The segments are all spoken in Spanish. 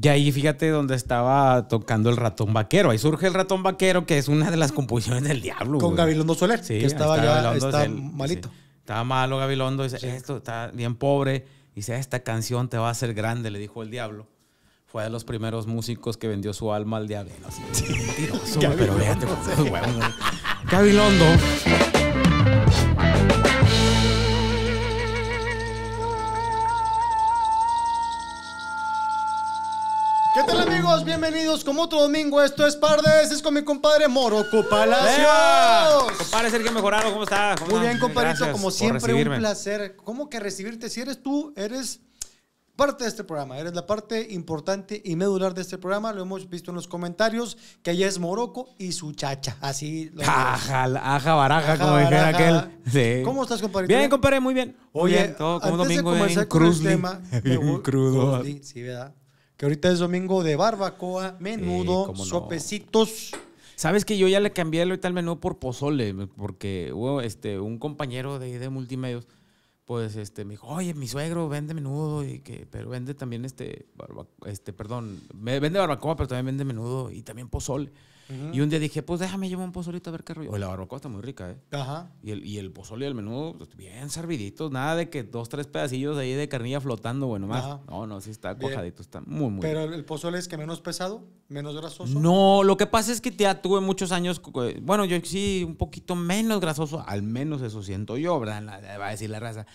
Y ahí fíjate donde estaba tocando el ratón vaquero. Ahí surge el ratón vaquero, que es una de las composiciones del diablo. Con Gabilondo Soler, sí, estaba malito. estaba malo Gabilondo, dice, esto está bien pobre. Dice, esta canción te va a hacer grande, le dijo el diablo. Fue de los primeros músicos que vendió su alma al diablo. Ya, pero Gabilondo. bienvenidos como otro domingo. Esto es Pardes, es con mi compadre Moroco Palacios. Compadre Sergio Mejorado, ¿cómo estás? Muy bien, compadrito, como siempre, un placer. ¿Cómo que recibirte? Si eres tú, eres parte de este programa, eres la parte importante y medular de este programa, lo hemos visto en los comentarios, que ella es Moroco y su chacha, así. Lo aja, aja baraja, como dijera aquel. ¿Cómo estás, compadre? Bien, compadre, muy bien. Oye, todo como antes domingo de comenzar con el tema, crudo. sí, ¿verdad? que ahorita es domingo de barbacoa, menudo, chopecitos. sopecitos. Sabes que yo ya le cambié ahorita el menudo por pozole, porque hubo este, un compañero de, de multimedios, pues este, me dijo, oye, mi suegro vende menudo, y que, pero vende también este, este, perdón, vende barbacoa, pero también vende menudo y también pozole. Y un día dije, pues déjame llevar un pozolito a ver qué rollo. Oye, la barbacoa está muy rica, ¿eh? Ajá. Y el, y el pozole y el menú, pues, bien serviditos, nada de que dos, tres pedacillos ahí de carnilla flotando, bueno, más. No, no, sí está cuajadito, está muy, muy Pero el pozole es que menos pesado, menos grasoso. No, lo que pasa es que ya tuve muchos años, eh, bueno, yo sí, un poquito menos grasoso, al menos eso siento yo, ¿verdad? Va a decir la raza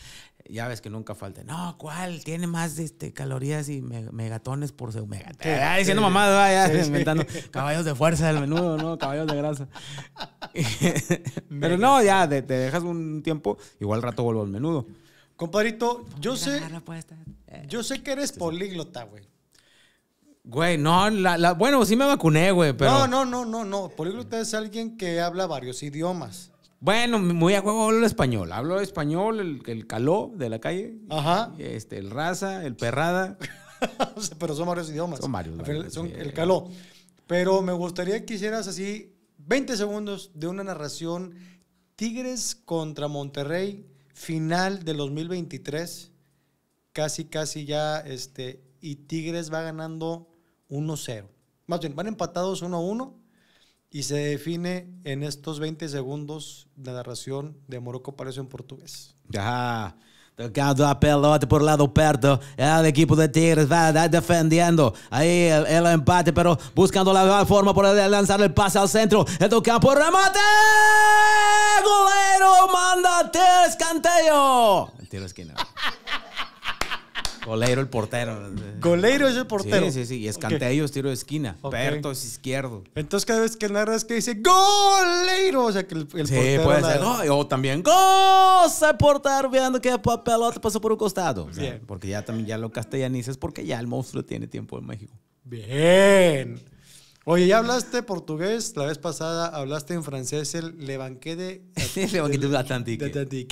ya ves que nunca falte. No, ¿cuál? Tiene más este, calorías y megatones por megatón. Ya diciendo mamá, ya inventando caballos de fuerza del menudo, ¿no? Caballos de grasa. Pero no, ya, te, te, dejas un tiempo, igual rato vuelvo al menudo. Compadrito, yo sé. Yo sé que eres políglota, güey. Güey, no, la, bueno, sí me vacuné, güey, pero. No, no, no, no, no. Políglota es alguien que habla varios idiomas. Bueno, muy a juego hablo español. Hablo español, el, caló de la calle. Ajá. Este, el raza, el perrada. Pero son varios idiomas. Son varios. son el caló. Pero me gustaría que hicieras así 20 segundos de una narración Tigres contra Monterrey, final de 2023. Casi, casi ya, este, y Tigres va ganando 1-0. Más bien, van empatados 1-1 y se define en estos 20 segundos de narración de Morocco Palacio en portugués. Ajá. Tocando a pelota por lado perto. El equipo de Tigres va defendiendo. Ahí el, empate, pero buscando la forma por lanzar el pase al centro. El campo remate. Golero manda Tigres Cantello. El tiro esquina. Goleiro el portero. Goleiro es el portero. Sí, sí, sí. Y Escantello tiro de esquina. Pertos, Perto es izquierdo. Entonces cada vez que narra es que dice Goleiro. O sea que el, portero. Sí, puede ser. o también el portero viendo que la pelota pasó por un costado. Bien. porque ya también ya lo castellanices porque ya el monstruo tiene tiempo en México. Bien. Oye, ya hablaste portugués, la vez pasada hablaste en francés el Levanqué de... de Atlantique. De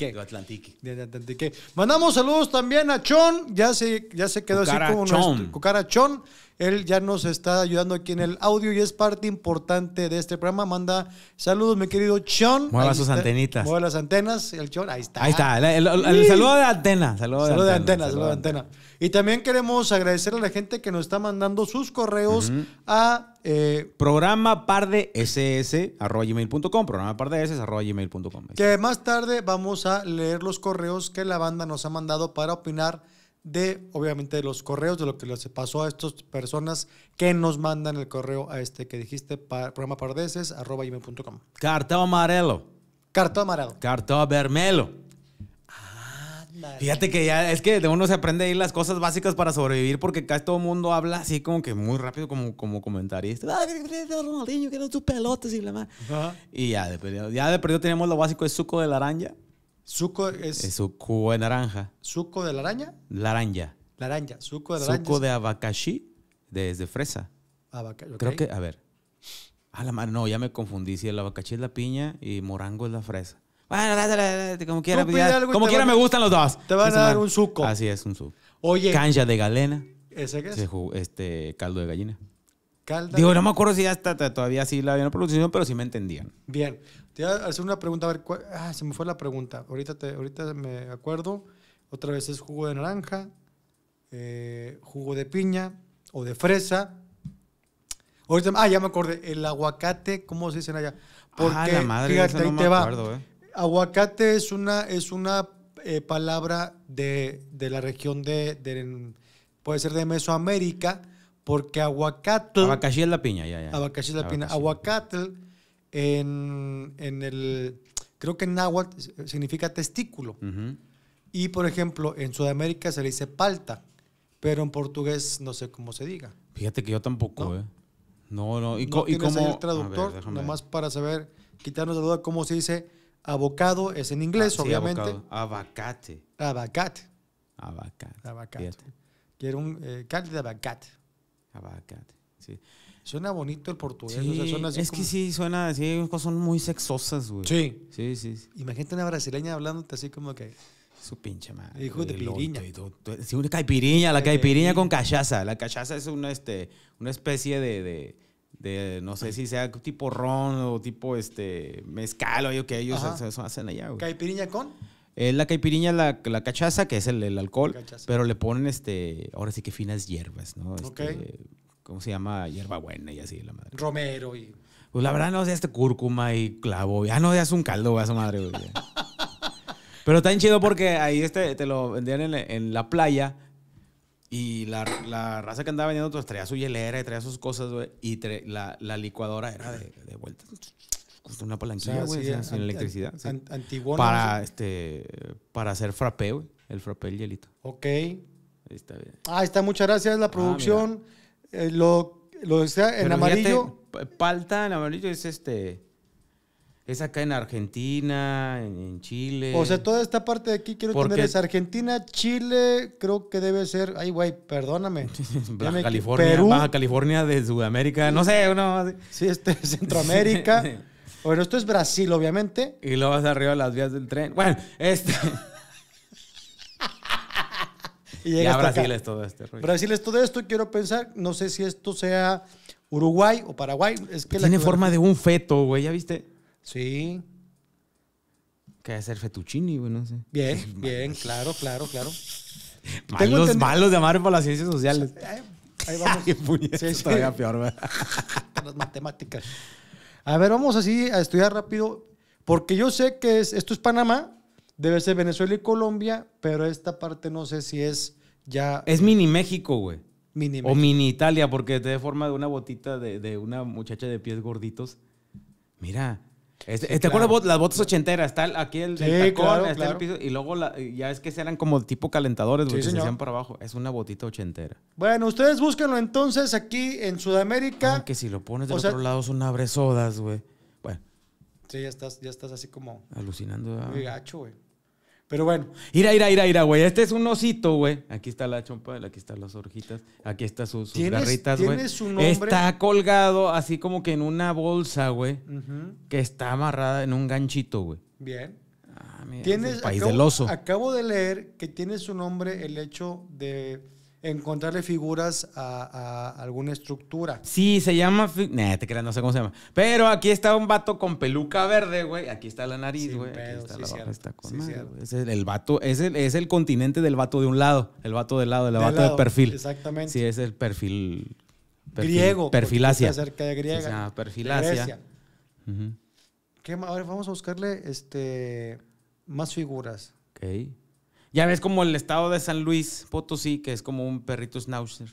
De Atlantique. Mandamos saludos también a Chon, ya se, ya se quedó así como Nuestro, Cucara Chon. Él ya nos está ayudando aquí en el audio y es parte importante de este programa. Manda saludos, mi querido Chon. Mueva sus antenitas. Mueva las antenas, el Chon, ahí está. Ahí está, el, saludo de antena. Saludo, de, antena, saludo de antena. Y también queremos agradecer a la gente que nos está mandando sus correos a eh, programa par de ss programa par de Que más tarde vamos a leer los correos que la banda nos ha mandado para opinar de, obviamente, de los correos, de lo que les pasó a estas personas que nos mandan el correo a este que dijiste, para, programa pardeses, arroba gmail.com. amarelo. Cartón amarelo. Cartón vermelo. Fíjate que ya es que de uno se aprende a ir las cosas básicas para sobrevivir porque casi todo el mundo habla así como que muy rápido como, como comentarista. Ah, que y Y ya de, ya de tenemos lo básico, de suco de laranja. Suco es. suco de naranja. ¿Suco de la araña? Laranja. Laranja. Suco de laranja. Suco de abacaxi? desde fresa. Abacaxi. Creo que, a ver. A la mano. no, ya me confundí. Si el abacaxi es la piña y morango es la fresa. Bueno, como quiera, pues como quiera me gustan los dos. Te van a dar un suco. Así es, un suco. Oye. Canja de galena. ¿Ese qué es? Este, caldo de gallina. Digo, no me acuerdo si ya está, todavía sí la habían producido pero sí me entendían. Bien. Te voy a hacer una pregunta, a ver, ah, se me fue la pregunta. Ahorita, ahorita me acuerdo. Otra vez es jugo de naranja, eh, jugo de piña o de fresa. Ahorita, ah, ya me acordé. El aguacate, ¿cómo se dicen allá? Porque, Aguacate es una, es una eh, palabra de, la región de, puede ser de Mesoamérica, porque aguacate. Abacaxi es la piña, ya, ya. Abacaxi es la piña. Aguacate en, el. Creo que en náhuatl eh, significa testículo. Y por ejemplo, en Sudamérica se le dice palta, pero en portugués no sé cómo se diga. Fíjate que yo tampoco, ¿eh? No, no. ¿Y, no y el traductor? nomás para saber, quitarnos la duda cómo se dice abocado, es en inglés, ah, obviamente. Abacate. Abacate. Abacate. Abacate. Quiero un eh, de abacate. Suena bonito el portugués. es que sí, suena así, son muy sexosas, güey. Sí. Sí, sí. Imagínate una brasileña hablándote así como que... Su pinche madre. Hijo una la caipiriña con cachaza. La cachaza es una, este, una especie de, de, no sé si sea tipo ron o tipo este, mezcal o yo que ellos hacen allá, güey. ¿Caipiriña con? Es la caipiriña, la, cachaza, que es el, alcohol, pero le ponen, este, ahora sí que finas hierbas, ¿no? Este, ¿Cómo se llama? Hierba buena y así, la madre. Romero y... Pues la verdad no, o este cúrcuma y clavo. Ya ah, no, ya es un caldo, a su madre, güey. Pero tan chido porque ahí este, te lo vendían en, la playa y la, raza que andaba vendiendo pues, traía su hielera y traía sus cosas, güey. Y la, licuadora era de vuelta una palanquilla, güey, sin electricidad. para, este, para hacer frapeo El frappé, el hielito. Ok. Ahí está Ah, está, muchas gracias. La ah, producción, eh, lo, lo en amarillo. palta en amarillo es este. Es acá en Argentina, en, Chile. O sea, toda esta parte de aquí quiero tener es Argentina, Chile, creo que debe ser. Ay, güey, perdóname. Baja California, Baja California de Sudamérica, no sé, uno. Sí, este, Centroamérica. Bueno, esto es Brasil, obviamente. Y lo vas arriba de las vías del tren. Bueno, este. y ya Brasil es todo esto. Brasil es todo esto. Quiero pensar, no sé si esto sea Uruguay o Paraguay. Es Tiene forma de un feto, güey, ¿ya viste? Sí. Que debe ser Fetuccini, güey, no sé. Bien, bien, claro, claro, claro. Malos, malos de amar por las ciencias sociales. Ahí vamos. que puñetas, todavía peor, güey. las matemáticas. A ver, vamos así a estudiar rápido, porque yo sé que esto es Panamá, debe ser Venezuela y Colombia, pero esta parte no sé si es ya... Es mini México, güey. O mini Italia, porque te de forma de una botita de una muchacha de pies gorditos. Mira, este, sí, este, las botas ochenteras? Está aquí el, tacón, este, piso. Y luego ya es que eran como tipo calentadores, se hacían para abajo. Es una botita ochentera. Bueno, ustedes búsquenlo entonces aquí en Sudamérica. que si lo pones del otro lado son abresodas, güey. Bueno. Sí, ya estás, ya estás así como. Alucinando. Ah. Muy gacho, güey. Pero bueno, ira, ira, ira, ira, güey. Este es un osito, güey. Aquí está la chompa, aquí están las orjitas. aquí están sus, garritas, güey. Está colgado así como que en una bolsa, güey, que está amarrada en un ganchito, güey. Bien. Ah, mira, el país del oso. Acabo de leer que tiene su nombre el hecho de encontrarle figuras a, alguna estructura. Sí, se llama. Nah, te creas, no sé cómo se llama. Pero aquí está un vato con peluca verde, güey. Aquí está la nariz, güey. está el, vato, es el, continente del vato de un lado. El vato del lado, el vato de perfil. Exactamente. Sí, es el perfil. griego. Perfilacia. de A vamos a buscarle este, más figuras. Ok. Ya ves como el estado de San Luis Potosí, que es como un perrito schnauzer.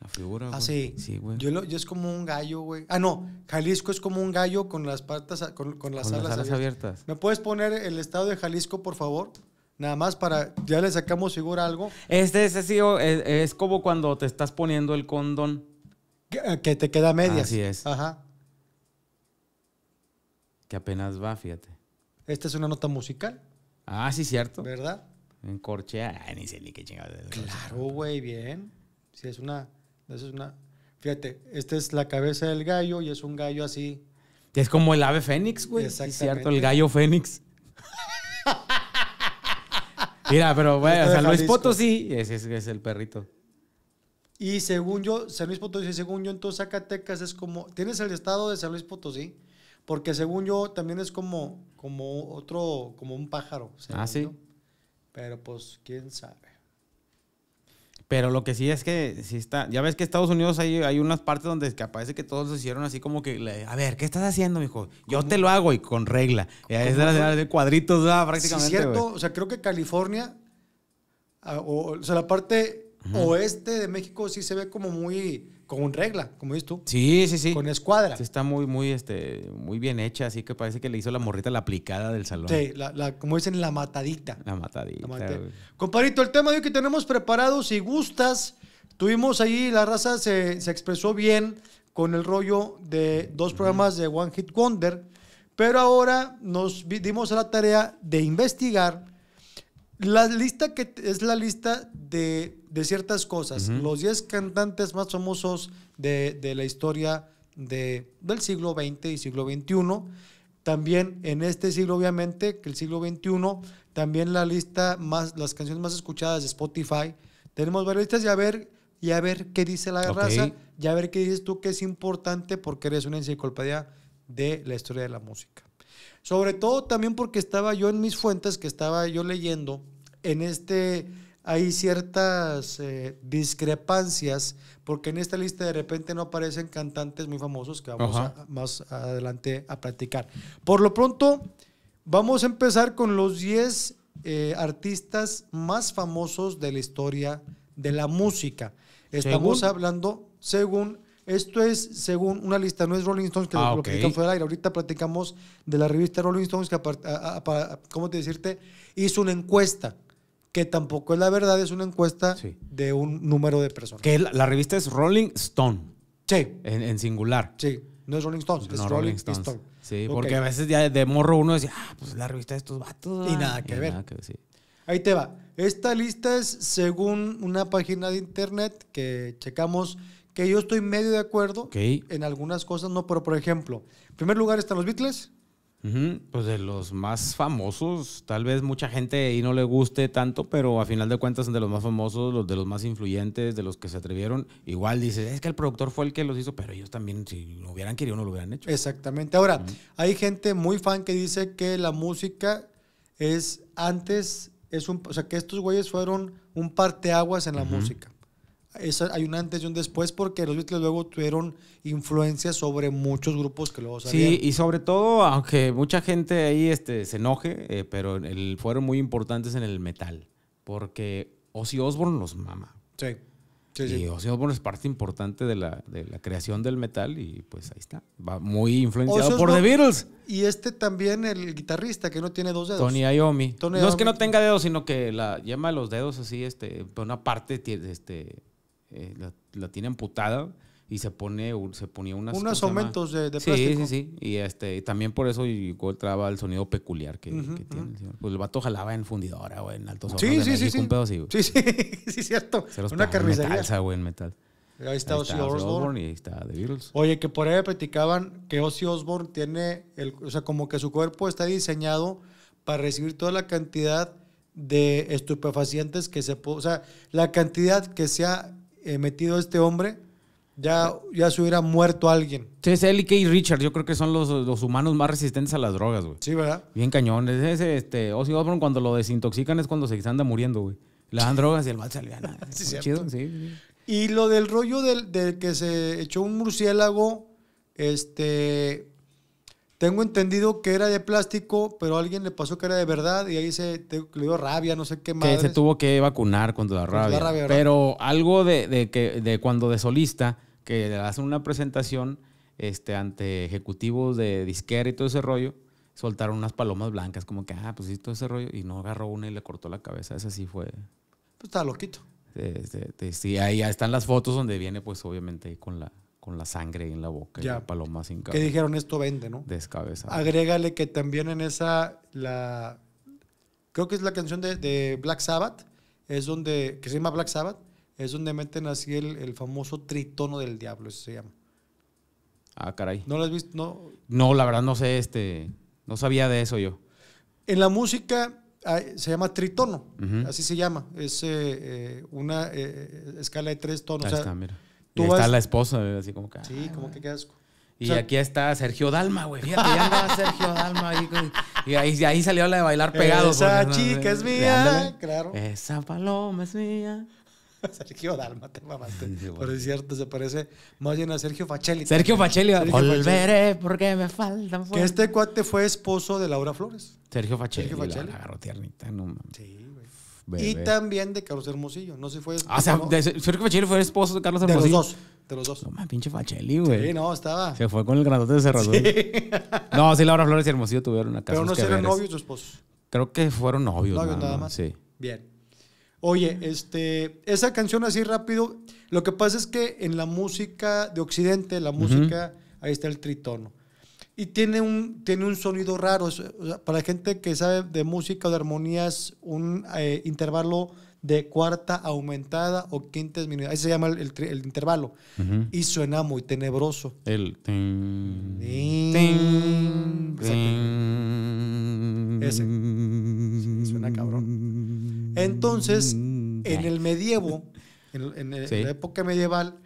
La figura, ah, güey. Ah, sí. Sí, güey. Yo, es como un gallo, güey. Ah, no. Jalisco es como un gallo con las patas, con, las alas, abiertas. ¿Me puedes poner el estado de Jalisco, por favor? Nada más para. Ya le sacamos figura algo. Este es así, e, es, como cuando te estás poniendo el condón. Ah, que, te queda a medias. Así es. Ajá. Que apenas va, fíjate. Esta es una nota musical. Ah, sí, cierto. ¿Verdad? En corchea, ah, ni sé ni qué Claro, güey, bien. Sí, es una, Fíjate, esta es la cabeza del gallo y es un gallo así. Es como el ave fénix, güey. Exactamente. Sí, cierto, el gallo fénix. Mira, pero bueno, este San Luis Potosí es, el perrito. Y según yo, San Luis Potosí, según yo, entonces Zacatecas es como. Tienes el estado de San Luis Potosí, porque según yo, también es como, como otro, como un pájaro. Ah, sí. Pero pues, quién sabe. Pero lo que sí es que sí está. Ya ves que Estados Unidos hay, hay unas partes donde que parece que todos se hicieron así como que. a ver, ¿qué estás haciendo, mijo? Yo te lo hago y con regla. es de, cuadritos, prácticamente. Sí, cierto. O sea, creo que California. Ah, o sea, la parte oeste de México sí se ve como muy con regla, como dices tú. Sí, sí, sí. Con escuadra. está muy, muy, este, muy bien hecha, así que parece que le hizo la morrita la aplicada del salón. Sí, la, como dicen, la matadita. La matadita. Comparito, el tema de hoy que tenemos preparados, si gustas, tuvimos ahí, la raza se, expresó bien con el rollo de dos programas de One Hit Wonder, pero ahora nos dimos a la tarea de investigar la lista que es la lista de, de ciertas cosas. Los 10 cantantes más famosos de, la historia de, del siglo XX y siglo XXI. También en este siglo, obviamente, que el siglo XXI, también la lista más, las canciones más escuchadas de Spotify. Tenemos varias listas y a ver, y a ver qué dice la raza, y a ver qué dices tú que es importante porque eres una enciclopedia de la historia de la música. Sobre todo también porque estaba yo en mis fuentes que estaba yo leyendo, en este hay ciertas eh, discrepancias, porque en esta lista de repente no aparecen cantantes muy famosos que vamos más adelante a platicar. Por lo pronto, vamos a empezar con los 10 eh, artistas más famosos de la historia de la música. Estamos hablando según esto es según una lista, no es Rolling Stones que ah, lo, okay. fuera del aire. Ahorita platicamos de la revista Rolling Stones que, ¿cómo te decirte? Hizo una encuesta que tampoco es la verdad, es una encuesta de un número de personas. Que la, revista es Rolling Stone. Sí. En, singular. Sí. No es Rolling Stones, es Rolling, Stone. Sí, porque a veces ya de morro uno decía, ah, pues la revista de estos vatos. Y ah". nada que ver. Ahí te va. Esta lista es según una página de internet que checamos que yo estoy medio de acuerdo en algunas cosas, no, pero por ejemplo, en primer lugar están los Beatles. Pues de los más famosos, tal vez mucha gente ahí no le guste tanto, pero a final de cuentas son de los más famosos, los de los más influyentes, de los que se atrevieron, igual dice es que el productor fue el que los hizo, pero ellos también si lo hubieran querido no lo hubieran hecho. Exactamente. Ahora, hay gente muy fan que dice que la música es antes, es un, o sea, que estos güeyes fueron un parteaguas en la música hay un antes y un después porque los Beatles luego tuvieron influencia sobre muchos grupos que luego salieron. Sí, y sobre todo, aunque mucha gente ahí este, se enoje, eh, pero el, fueron muy importantes en el metal porque Ozzy Osbourne los mama. Sí. Sí, sí. Y Ozzy Osbourne es parte importante de la, creación del metal y pues ahí está. Va muy influenciado por The Beatles. Y este también, el guitarrista que no tiene dos dedos. Tony Iommi. no es que no tenga dedos, sino que la llama los dedos así, este, una parte este, eh, la, tiene amputada y se pone se ponía unas unos aumentos de, de, plástico. Sí, sí, sí. Y este, también por eso traba el sonido peculiar que, tiene. el señor. Pues el vato jalaba en fundidora o en altos sí, sí, sí, sí. pedo Sí, sí, sí, cierto. Una carnicería. metal, güey, en metal. Ahí está, ahí Ozzy, Osbourne. Y ahí está The Beatles. Oye, que por ahí platicaban que Ozzy Osbourne tiene, el, o sea, como que su cuerpo está diseñado para recibir toda la cantidad de estupefacientes que se... puede O sea, la cantidad que sea eh, metido este hombre, ya, ya se hubiera muerto alguien. Sí, es él y Richard, yo creo que son los, los humanos más resistentes a las drogas, güey. Sí, ¿verdad? Bien cañones. este, Ozzy cuando lo desintoxican es cuando se anda muriendo, güey. Le dan drogas y el mal salía nada. sí, Y lo del rollo del, del, que se echó un murciélago, este, tengo entendido que era de plástico, pero alguien le pasó que era de verdad y ahí se le dio rabia, no sé qué más. Que se tuvo que vacunar cuando la rabia. la rabia pero algo de, que, de cuando de solista, que le hacen una presentación este, ante ejecutivos de disquera y todo ese rollo, soltaron unas palomas blancas, como que, ah, pues sí, todo ese rollo, y no agarró una y le cortó la cabeza. Esa sí fue. Pues estaba loquito. Sí, sí, ahí están las fotos donde viene, pues obviamente, ahí con la, con la sangre en la boca ya. y la paloma sin cabeza. Que dijeron esto vende, ¿no? Descabezada. Agrégale que también en esa, la, creo que es la canción de, Black Sabbath, es donde, que se llama Black Sabbath, es donde meten así el, famoso tritono del diablo, eso se llama. Ah, caray. ¿No lo has visto? No, no la verdad no sé, este, no sabía de eso yo. En la música se llama tritono, así se llama, es eh, eh, una eh, escala de tres tonos y está la esposa, así como que. Sí, como que qué asco. Y aquí está Sergio Dalma, güey. Fíjate, ya andaba Sergio Dalma ahí. Y ahí, salió la de bailar pegados. Esa chica es mía. Claro. Esa paloma es mía. Sergio Dalma, te mamaste. Sí, Pero es cierto, se parece más bien a Sergio Fachelli. Sergio Facelli. Volveré porque me faltan Que este cuate fue esposo de Laura Flores. Sergio Facelli. Sergio La tiernita, no mames. Sí. Y también de Carlos Hermosillo. No sé fue. Ah, o sea, de, Fachelli fue esposo de Carlos Hermosillo. De los dos. De los dos. No más pinche Fachelli, güey. Sí, no, estaba. Se fue con el grandote de Cerrado. Sí. no, sí, Laura Flores y Hermosillo tuvieron una casa. Pero no eran novios o esposos. Creo que fueron novios. Novios nada, más. Sí. Bien. Oye, este, esa canción así rápido. Lo que pasa es que en la música de Occidente, la música, ahí está el tritono. Y tiene un, tiene un sonido raro. para la gente que sabe de música o de armonías, un eh, intervalo de cuarta aumentada o quinta disminuida. ahí se llama el, intervalo. Y suena muy tenebroso. El Ese. suena cabrón. Entonces, en el medievo, en, la época medieval,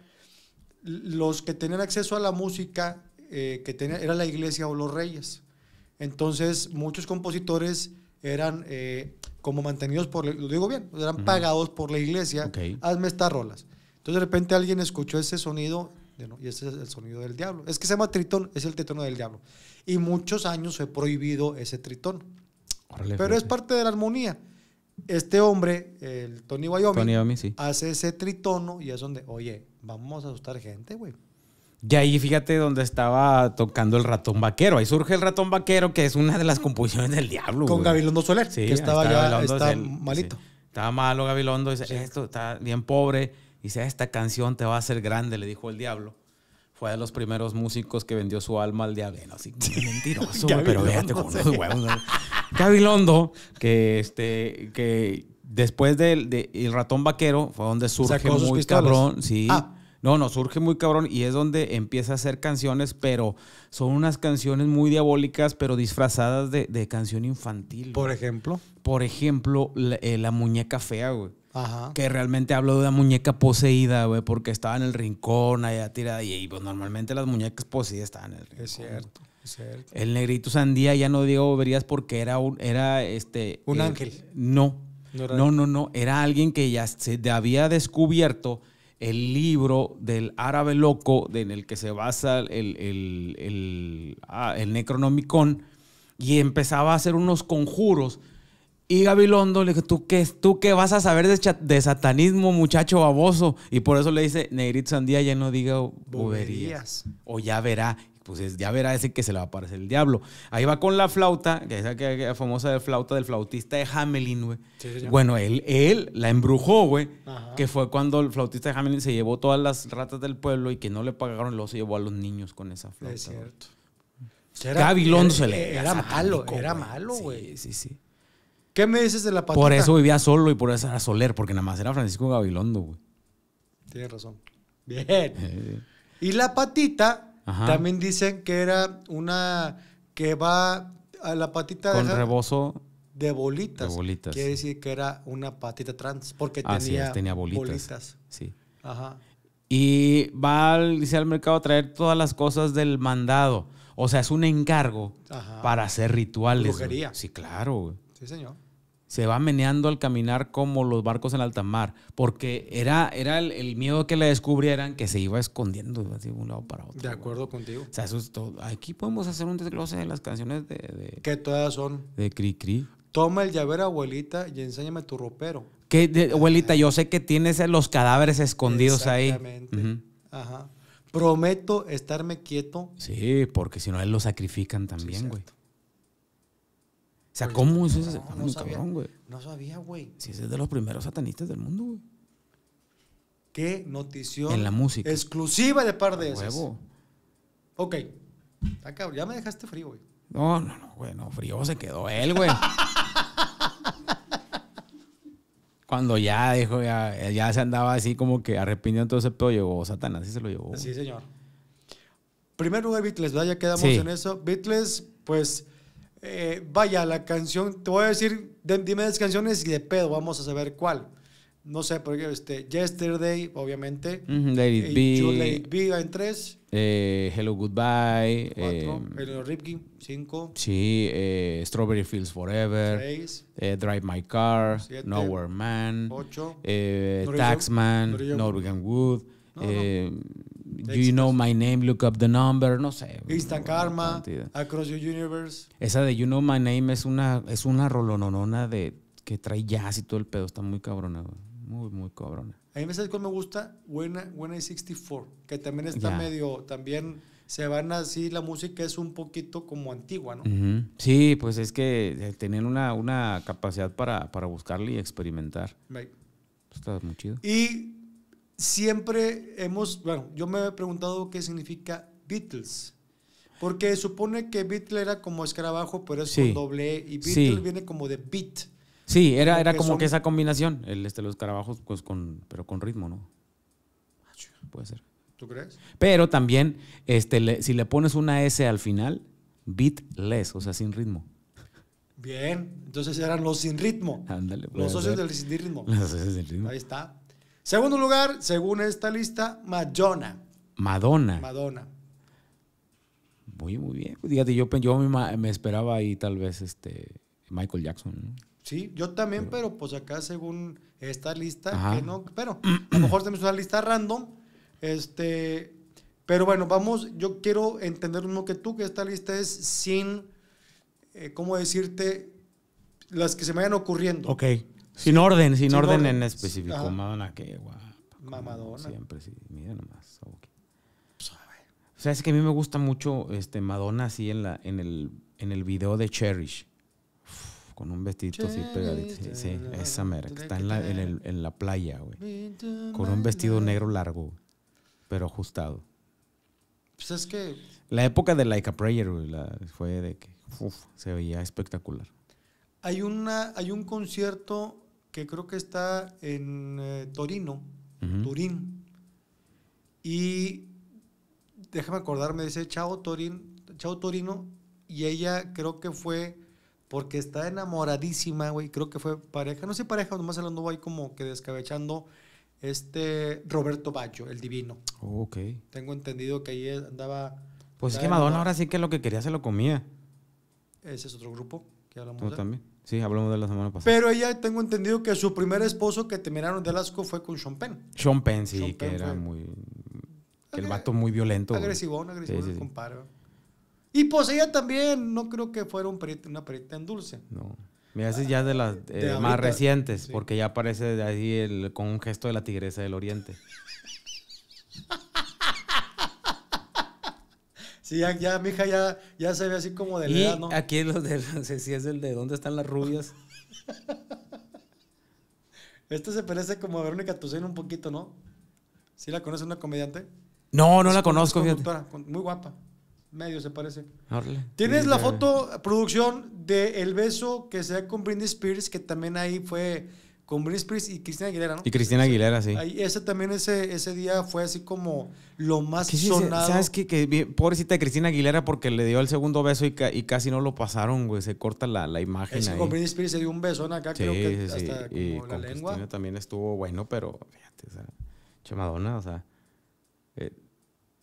los que tenían acceso a la música eh, que tenía, era la iglesia o los reyes. Entonces, muchos compositores eran eh, como mantenidos por, lo digo bien, eran pagados por la iglesia, hazme estas rolas. Entonces, de repente alguien escuchó ese sonido y ese es el sonido del diablo. Es que se llama tritón, es el tritón del diablo. Y muchos años fue prohibido ese tritón. Pero es parte de la armonía. Este hombre, el Tony Wyoming, hace ese tritono y es donde, oye, vamos a asustar gente, güey. Y ahí fíjate donde estaba tocando el ratón vaquero. Ahí surge el ratón vaquero, que es una de las composiciones del diablo. Con Gabilondo Soler, que estaba, malito. estaba malo Gabilondo, dice, esto está bien pobre. Dice, esta canción te va a hacer grande, le dijo el diablo. Fue de los primeros músicos que vendió su alma al diablo. mentiroso, pero véate con los huevos. Gabilondo, que, este, que después del ratón vaquero fue donde surge muy cabrón. Sí. Ah, no, no, surge muy cabrón y es donde empieza a hacer canciones, pero son unas canciones muy diabólicas, pero disfrazadas de, canción infantil. Por ejemplo. Por ejemplo, eh, la, muñeca fea, güey. Ajá. Que realmente hablo de una muñeca poseída, güey, porque estaba en el rincón allá tirada. Y, pues, normalmente las muñecas poseídas estaban en el rincón. Es cierto, es cierto. El negrito sandía ya no digo verías porque era un, era este. Un eh, ángel. No. No, no, no, no. Era alguien que ya se había descubierto el libro del árabe loco en el que se basa el, ah, el, Necronomicon y empezaba a hacer unos conjuros. Y Gabilondo le dijo, ¿tú qué, tú vas a saber de, satanismo, muchacho baboso? Y por eso le dice, Negrito Sandía ya no diga boberías. O ya verá pues ya verá ese que se le va a aparecer el diablo. Ahí va con la flauta, que esa que, famosa de flauta del flautista de Hamelin, güey. bueno, él, él la embrujó, güey, que fue cuando el flautista de Hamelin se llevó todas las ratas del pueblo y que no le pagaron, luego se llevó a los niños con esa flauta. Es cierto. Gabilondo se le era, malo, era malo, güey. Sí, sí, ¿Qué me dices de la patita? Por eso vivía solo y por eso era soler, porque nada más era Francisco Gabilondo, güey. Tienes razón. Bien. Eh. Y la patita también dicen que era una que va a la patita Con rebozo de bolitas. De bolitas. Quiere decir que era una patita trans porque tenía, bolitas. Sí. Y va al, dice, al mercado a traer todas las cosas del mandado. O sea, es un encargo para hacer rituales. Sí, claro. Sí, señor se va meneando al caminar como los barcos en alta mar, porque era, era el, miedo que le descubrieran que se iba escondiendo de un lado para otro. De acuerdo contigo. O sea, todo. Aquí podemos hacer un desglose de las canciones de... de que todas son... De Cri Cri. Toma el llavero, abuelita, y enséñame tu ropero. Que, abuelita, yo sé que tienes los cadáveres escondidos ahí. Exactamente. Ajá. Prometo estarme quieto. Sí, porque si no, él lo sacrifican también, güey sea, pues, ¿cómo es ese no, cabrón, güey? No sabía, güey. Sí, ese es de los primeros satanistas del mundo, güey. Qué notición. En la música. Exclusiva de par de eso. Ok. Está ah, cabrón, ya me dejaste frío, güey. No, no, no, güey. No, frío se quedó él, güey. Cuando ya dijo, ya, ya, se andaba así como que arrepintiendo todo ese pedo, llegó Satanás y se lo llevó. Sí, señor. Primer lugar, Beatles, ¿verdad? Ya quedamos en eso. Beatles, pues eh, vaya, la canción, te voy a decir, dime las canciones y de pedo vamos a saber cuál. No sé, por este, Yesterday, obviamente. Lady eh, -hmm, en tres. Eh, Hello Goodbye. Cuatro. Hello cinco. Sí, Strawberry Fields Forever. Drive My Car. Siete, Nowhere Man. Ocho. Taxman. Norwegian Wood. no. You Know My Name, Look Up the Number, no sé. Instant Karma, Across Your Universe. Esa de You Know My Name es una, es una rolononona de que trae jazz y todo el pedo. Está muy cabrona, Muy, muy cabrona. A mí me sabes que me gusta, When, When 64, que también está medio, también se van así, la música es un poquito como antigua, ¿no? Sí, pues es que eh, Tienen una, una capacidad para, para y experimentar. Pues está muy chido. Y siempre hemos, bueno, yo me he preguntado qué significa Beatles. Porque supone que Beatle era como escarabajo, pero es con doble E. Y Beatles viene como de beat. Sí, era, como era como que esa combinación. El, este, los escarabajos, pues con, pero con ritmo, ¿no? Ah, puede ser. ¿Tú crees? Pero también, este, si le pones una S al final, beatless, o sea, sin ritmo. Bien, entonces eran los sin ritmo. Ándale, los socios del sin ritmo. Los del ritmo. Ahí está. Segundo lugar, según esta lista, Madonna. Madonna. Madonna. Muy, muy bien. Dígate, yo, me, esperaba ahí tal vez este Michael Jackson. Sí, yo también, pero, pues acá según esta lista, que no, pero a lo mejor tenemos una lista random. Este, pero bueno, vamos, yo quiero entender uno que tú, que esta lista es sin, eh, ¿cómo decirte? Las que se me vayan ocurriendo. Ok. Sin orden, sin, orden, en específico. Madonna, qué guapa. Mamadona. Siempre, sí. Mira nomás. Pues, o sea, es que a mí me gusta mucho este, Madonna así en, la, en, el, en el video de Cherish. con un vestidito así pegadito. Sí, esa mera, que está en la, en, la playa, güey. Con un vestido negro largo, pero ajustado. Pues es que... La época de Like a Prayer, güey, fue de que se veía espectacular. Hay, una, hay un concierto creo que está en eh, Torino, Turín. Y déjame acordarme, dice Chao, Torín, Chao Torino, y ella creo que fue porque está enamoradísima, güey, creo que fue pareja, no sé pareja, nomás hablando ahí como que descabechando este Roberto Baggio, el divino. Oh, ok. Tengo entendido que ahí andaba... Pues es que Madonna ahora sí que lo que quería se lo comía. Ese es otro grupo que hablamos. Yo también. Sí, hablamos de la semana pasada. Pero ella, tengo entendido que su primer esposo que terminaron de asco fue con Sean Penn. Sean Penn, sí, que era muy... el vato muy violento. Agresivo, agresivón, compadre. Y pues ella también, no creo que fuera una perita en dulce. No. Mira, ese ya de las eh, más recientes, porque ya aparece de ahí el, con un gesto de la tigresa del oriente. Sí, ya, mi hija ya, se ve así como de y ¿no? Aquí los de, si es el de dónde están las rubias. Esto se parece como a Verónica Tucen un poquito, ¿no? ¿Sí la conoce una comediante? No, no la conozco, Muy guapa. Medio se parece. Tienes la foto, producción, de El beso que se da con Britney Spears, que también ahí fue con Britney Spears y Cristina Aguilera, ¿no? Y Cristina Aguilera, sí. ese también, ese, ese día fue así como lo más sonado. ¿Sabes Que, pobrecita de Cristina Aguilera porque le dio el segundo beso y, casi no lo pasaron, güey. Se corta la, la imagen es, Con Britney Spears se dio un en acá, creo que sí, hasta sí. y la con lengua. Cristina también estuvo bueno, pero fíjate, o sea, che o sea, eh,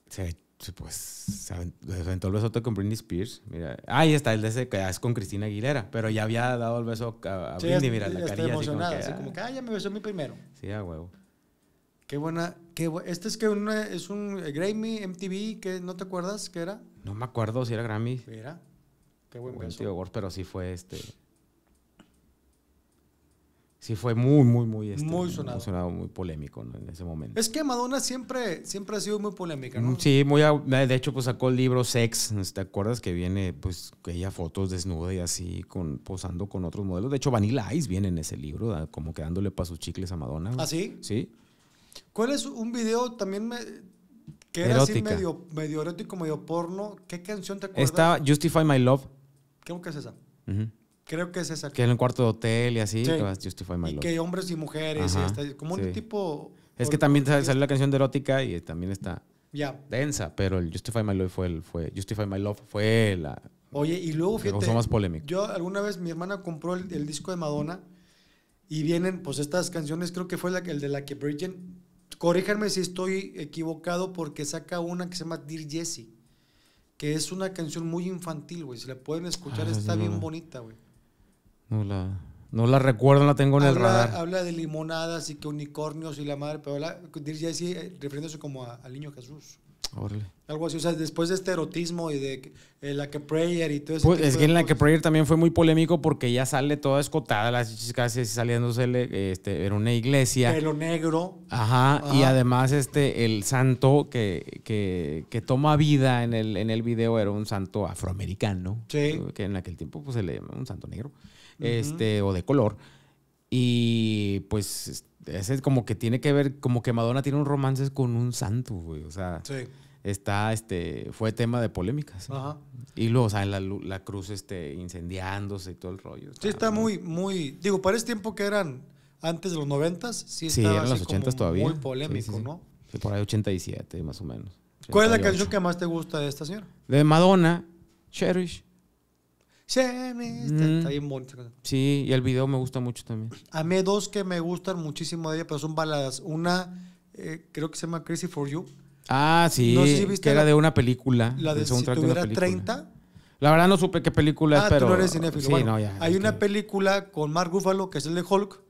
se pues se aventó, el besote con Britney Spears. Mira, ahí está el de ese que es con Cristina Aguilera, pero ya había dado el beso a, a mira, la carilla emocionada, así como que, ah, ya me besó mi primero. Sí, a huevo. Qué buena, qué este es que es un Grammy MTV, que no te acuerdas qué era? No me acuerdo si era Grammy. Era. Qué buen beso. Tío, pero sí fue este Sí, fue muy, muy, muy, este, muy, sonado. muy, polémico en ese momento. Es que Madonna siempre, siempre ha sido muy polémica, ¿no? Mm, sí, muy, eh, de hecho, pues sacó el libro Sex, este, ¿te acuerdas? Que viene, pues, ella fotos desnuda y así, posando con otros modelos. De hecho, Vanilla Ice viene en ese libro, como quedándole para sus chicles a Madonna. ¿Ah, sí? Sí. ¿Cuál es un video también me, que era así medio, erótico, medio porno? ¿Qué canción te acuerdas? Está Justify My Love. ¿Qué es esa? Creo que es esa. Que en el cuarto de hotel y así. Justify My y que hombres y mujeres. como un tipo. Es que también salió la canción de erótica y también está densa, pero el Justify My Love fue el, fue Justify My Love fue la. Oye, y luego fíjate. más polémico. Yo alguna vez mi hermana compró el, disco de Madonna y vienen, pues estas canciones, creo que fue la, el de la que Bridget. Corríjanme si estoy equivocado porque saca una que se llama Dear Jesse, que es una canción muy infantil, güey. Si la pueden escuchar ah, está bien bonita, güey. No la, no la recuerdo, no la tengo en el radar. Habla de limonadas y que unicornios y la madre, pero la, eh, refiriéndose como al niño Jesús. Órale. Algo así, o sea, después de este erotismo y de eh, la que prayer y todo eso. Pues, es que en la que prayer también fue muy polémico porque ya sale toda escotada, las chicas saliéndose, este, era una iglesia. Pelo negro. Ajá, y además este, el santo que, que, que, toma vida en el, en el video era un santo afroamericano. Sí. Que en aquel tiempo pues, se le llamaba un santo negro este, o de color. Y pues ese es como que tiene que ver, como que Madonna tiene un romance con un santo, güey. O sea, está, este, fue tema de polémicas. Ajá. Y luego, o sea, la, la, cruz este, incendiándose y todo el rollo. Está, sí, está muy, muy, digo, para ese tiempo que eran antes de los noventas, sí, sí estaba eran los ochentas todavía. Muy polémico, ¿no? por ahí 87 más o menos. ¿Cuál es la canción que más te gusta de esta señora? De Madonna, Cherish. Este, sí, y el video me gusta mucho también. A mí dos que me gustan muchísimo de ella, pero son baladas. Una, eh, creo que se llama Crazy for You. Ah, sí. que era de una película. La de, si tuviera de 30. La verdad no supe qué película es, ah, pero... tú no eres Sí, no, ya, hay una película con Mark Ruffalo, que es el de Hulk,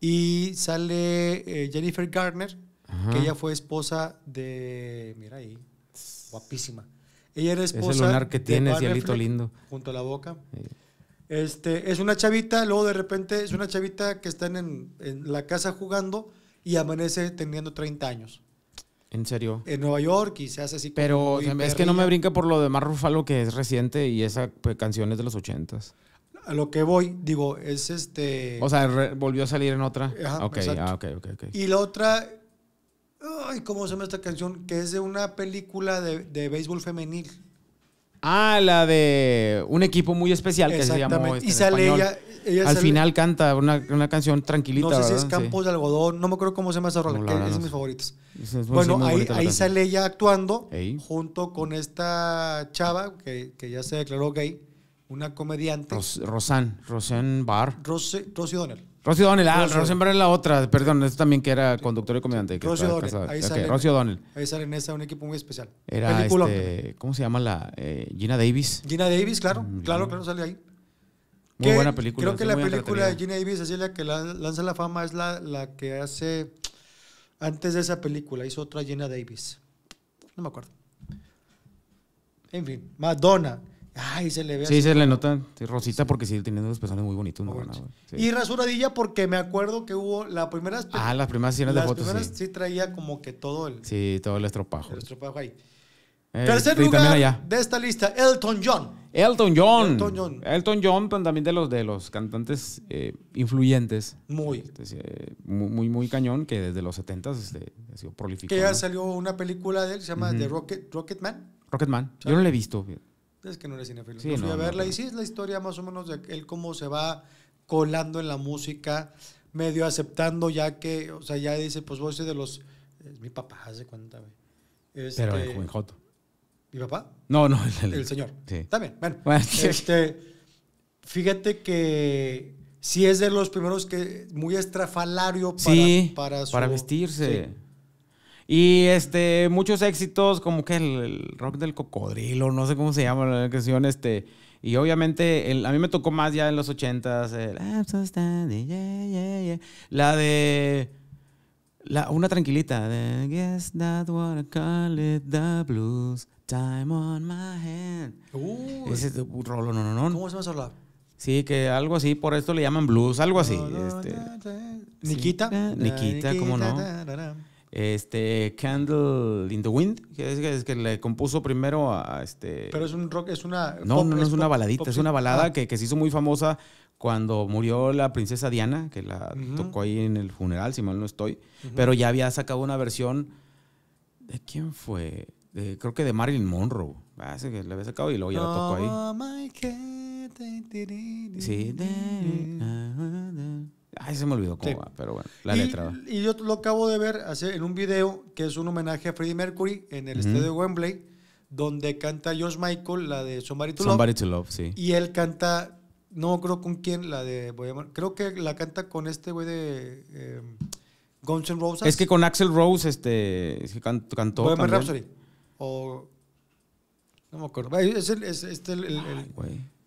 y sale eh, Jennifer Garner, que ella fue esposa de... Mira ahí, guapísima ella es esposa. lunar que tienes, cielito lindo. Junto a la boca. Este, es una chavita, luego de repente es una chavita que está en, la casa jugando y amanece teniendo 30 años. ¿En serio? En Nueva York y se hace así. Pero es que no me brinca por lo de Mar Rufalo que es reciente y esa pues, canción es de los 80 a lo que voy, digo, es este. O sea, volvió a salir en otra. Ajá, okay, ah, ok, Y la otra Ay, ¿cómo se llama esta canción? Que es de una película de, béisbol femenil. Ah, la de un equipo muy especial que se llamó. Este, y sale ella, Al final canta una, canción tranquilita. No sé si es Campos de Algodón, no me acuerdo cómo se llama esa rola, que es de mis favoritos. bueno, ahí, sale ella actuando junto con esta chava que, ya se declaró gay, una comediante. Rosan, Rosanne, Rosanne Barr. Rosy Rosie Rocío Donnell, ah, Rocío es la otra, perdón, esta también que era conductor y comediante. Rocío Donnell, ahí, sale, Donnell. ahí sale en esa un equipo muy especial. Este, ¿Cómo se llama la? Eh, Gina Davis. Gina Davis, claro, mm, claro, claro, sale ahí. Muy buena película. Creo que la película de Gina Davis, así la que lanza la fama, es la, la que hace antes de esa película, hizo otra Gina Davis. No me acuerdo. En fin, Madonna. Ay, se le ve. Sí, se le nota. Rosita, porque sí, tiene unos pezones muy bonitos. Y rasuradilla, porque me acuerdo que hubo las primeras. Ah, las primeras escenas de fotos. primeras sí. traía como que todo el. Sí, todo el estropajo. El estropajo ahí. Eh, Tercer lugar de esta lista, Elton John. Elton John. Elton John. Elton John, pues, también de los, de los cantantes eh, influyentes. Muy. Este, muy. muy. cañón, que desde los 70 este, ha sido prolífico. Que ya salió una película de él, se llama The Rocket, Man Rocket Man Yo no la he visto. Es que no eres cinefilo. no, fui a verla y sí es la historia más o menos de él cómo se va colando en la música, medio aceptando ya que, o sea, ya dice, pues vos ser de los... mi papá, hace cuenta, güey. Este, Pero el Joto. ¿Mi papá? No, no. El, señor. Sí. También, bueno. este, fíjate que sí es de los primeros que muy estrafalario para, para, vestirse. Sí. Y este, muchos éxitos, como que el, rock del cocodrilo, no sé cómo se llama la canción, este. Y obviamente, a mí me tocó más ya en los ochentas, La de. La, una tranquilita. De, Guess that what call it, the blues. Time on my hand. Uh, Ese es no, no, no. ¿Cómo se va a hablar? Sí, que algo así, por esto le llaman blues, algo así. Este. cómo no. Este, Candle in the Wind, que es, que le compuso primero a este. Pero es un rock, es una. No, no, es, una baladita, es una balada que, que se hizo muy famosa cuando murió la princesa Diana, que la tocó ahí en el funeral, si mal no estoy. Pero ya había sacado una versión. ¿De quién fue? creo que de Marilyn Monroe. Ah, que la había sacado y luego ya la tocó ahí. Sí. Ay, se me olvidó cómo va, pero bueno, la letra va. Y yo lo acabo de ver hace, en un video que es un homenaje a Freddie Mercury en el estadio de Wembley, donde canta Josh Michael la de Somebody to Somebody Love. to Love, sí. Y él canta, no creo con quién, la de, creo que la canta con este güey de em, Guns N' Roses. Es que con Axel Rose, este, que cantó Rhapsody. O. No me acuerdo. Es, el, es este, el, el,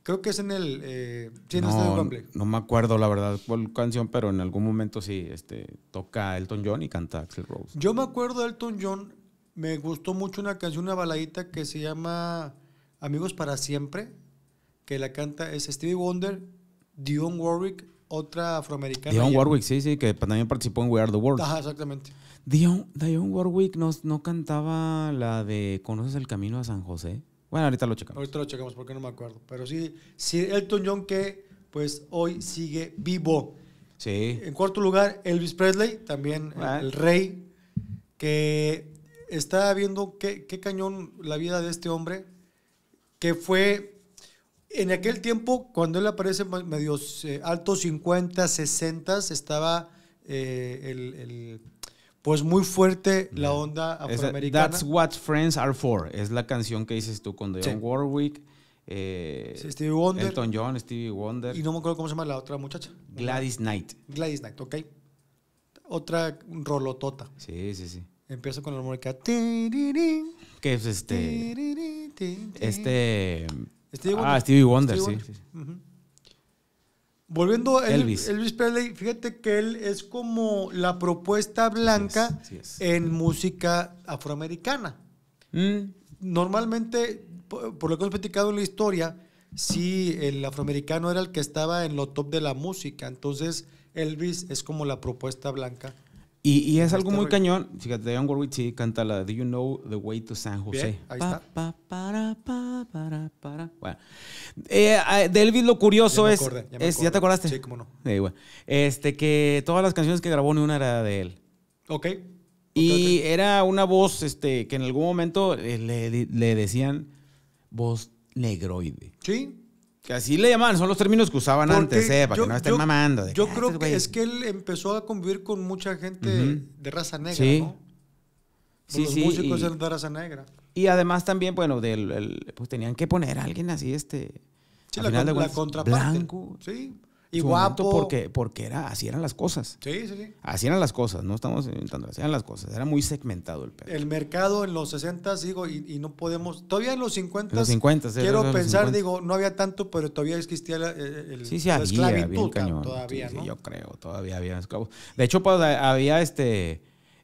Creo que es en el. Eh, no, no me acuerdo la verdad cuál canción, pero en algún momento sí este, toca Elton John y canta Axel Rose. Yo me acuerdo de Elton John. Me gustó mucho una canción, una baladita que se llama Amigos para Siempre, que la canta es Stevie Wonder, Dion Warwick, otra afroamericana. Dionne Warwick, sí, sí, que también participó en We Are the World. Ajá, exactamente. Dionne Dion Warwick no cantaba la de ¿Conoces el camino a San José? Bueno, ahorita lo checamos. Ahorita lo checamos porque no me acuerdo. Pero sí, sí Elton John que pues hoy sigue vivo. Sí. En cuarto lugar, Elvis Presley, también el, ah. rey, que está viendo qué, qué cañón la vida de este hombre, que fue en aquel tiempo, cuando él aparece medios eh, altos 50, 60, estaba eh, el, pues muy fuerte la onda afroamericana. That's what friends are for. Es la canción que dices tú con The Warwick. Eh, Stevie Wonder. Elton John, Stevie Wonder. Y no me acuerdo cómo se llama la otra muchacha. Gladys Knight. Gladys Knight, ok. Otra rolotota. Sí, sí, sí. Empieza con la armónica. Que es este. Este. Ah, Stevie Wonder, sí. Volviendo a Elvis. Elvis fíjate que él es como la propuesta blanca en música afroamericana. Mm. Normalmente, por, lo que hemos platicado en la historia, si el afroamericano era el que estaba en lo top de la música. Entonces, Elvis es como la propuesta blanca y, y, es este algo muy cañón. Fíjate, de Warwick sí canta la Do You Know the Way to San Jose. ahí está. Bueno. Eh, de Elvis lo curioso es, ya, te acordaste? Sí, cómo no. Eh, bueno. Este, que todas las canciones que grabó ni una era de él. Ok. Y era una voz este, que en algún momento eh, le, le decían voz negroide. Sí. Que Así le llamaban, son los términos que usaban antes, eh, Para que no estén mamando. yo creo que es que él empezó a convivir con mucha gente de raza negra, sí. ¿no? Sí, sí, los músicos eran de raza negra. Y además también, bueno, del, pues tenían que poner a alguien así, este. Sí, la, la, contraparte. Blanco. Sí y Porque, porque era, así eran las cosas. Sí, sí, sí. Así eran las cosas, no estamos inventando, así eran las cosas. Era muy segmentado el El mercado en los 60, digo, y, no podemos. Todavía en los 50. los 50, Quiero pensar, digo, no había tanto, pero todavía existía la, eh, eh, el, sí, esclavitud. todavía, yo creo, todavía había esclavos. De hecho, pues, había este.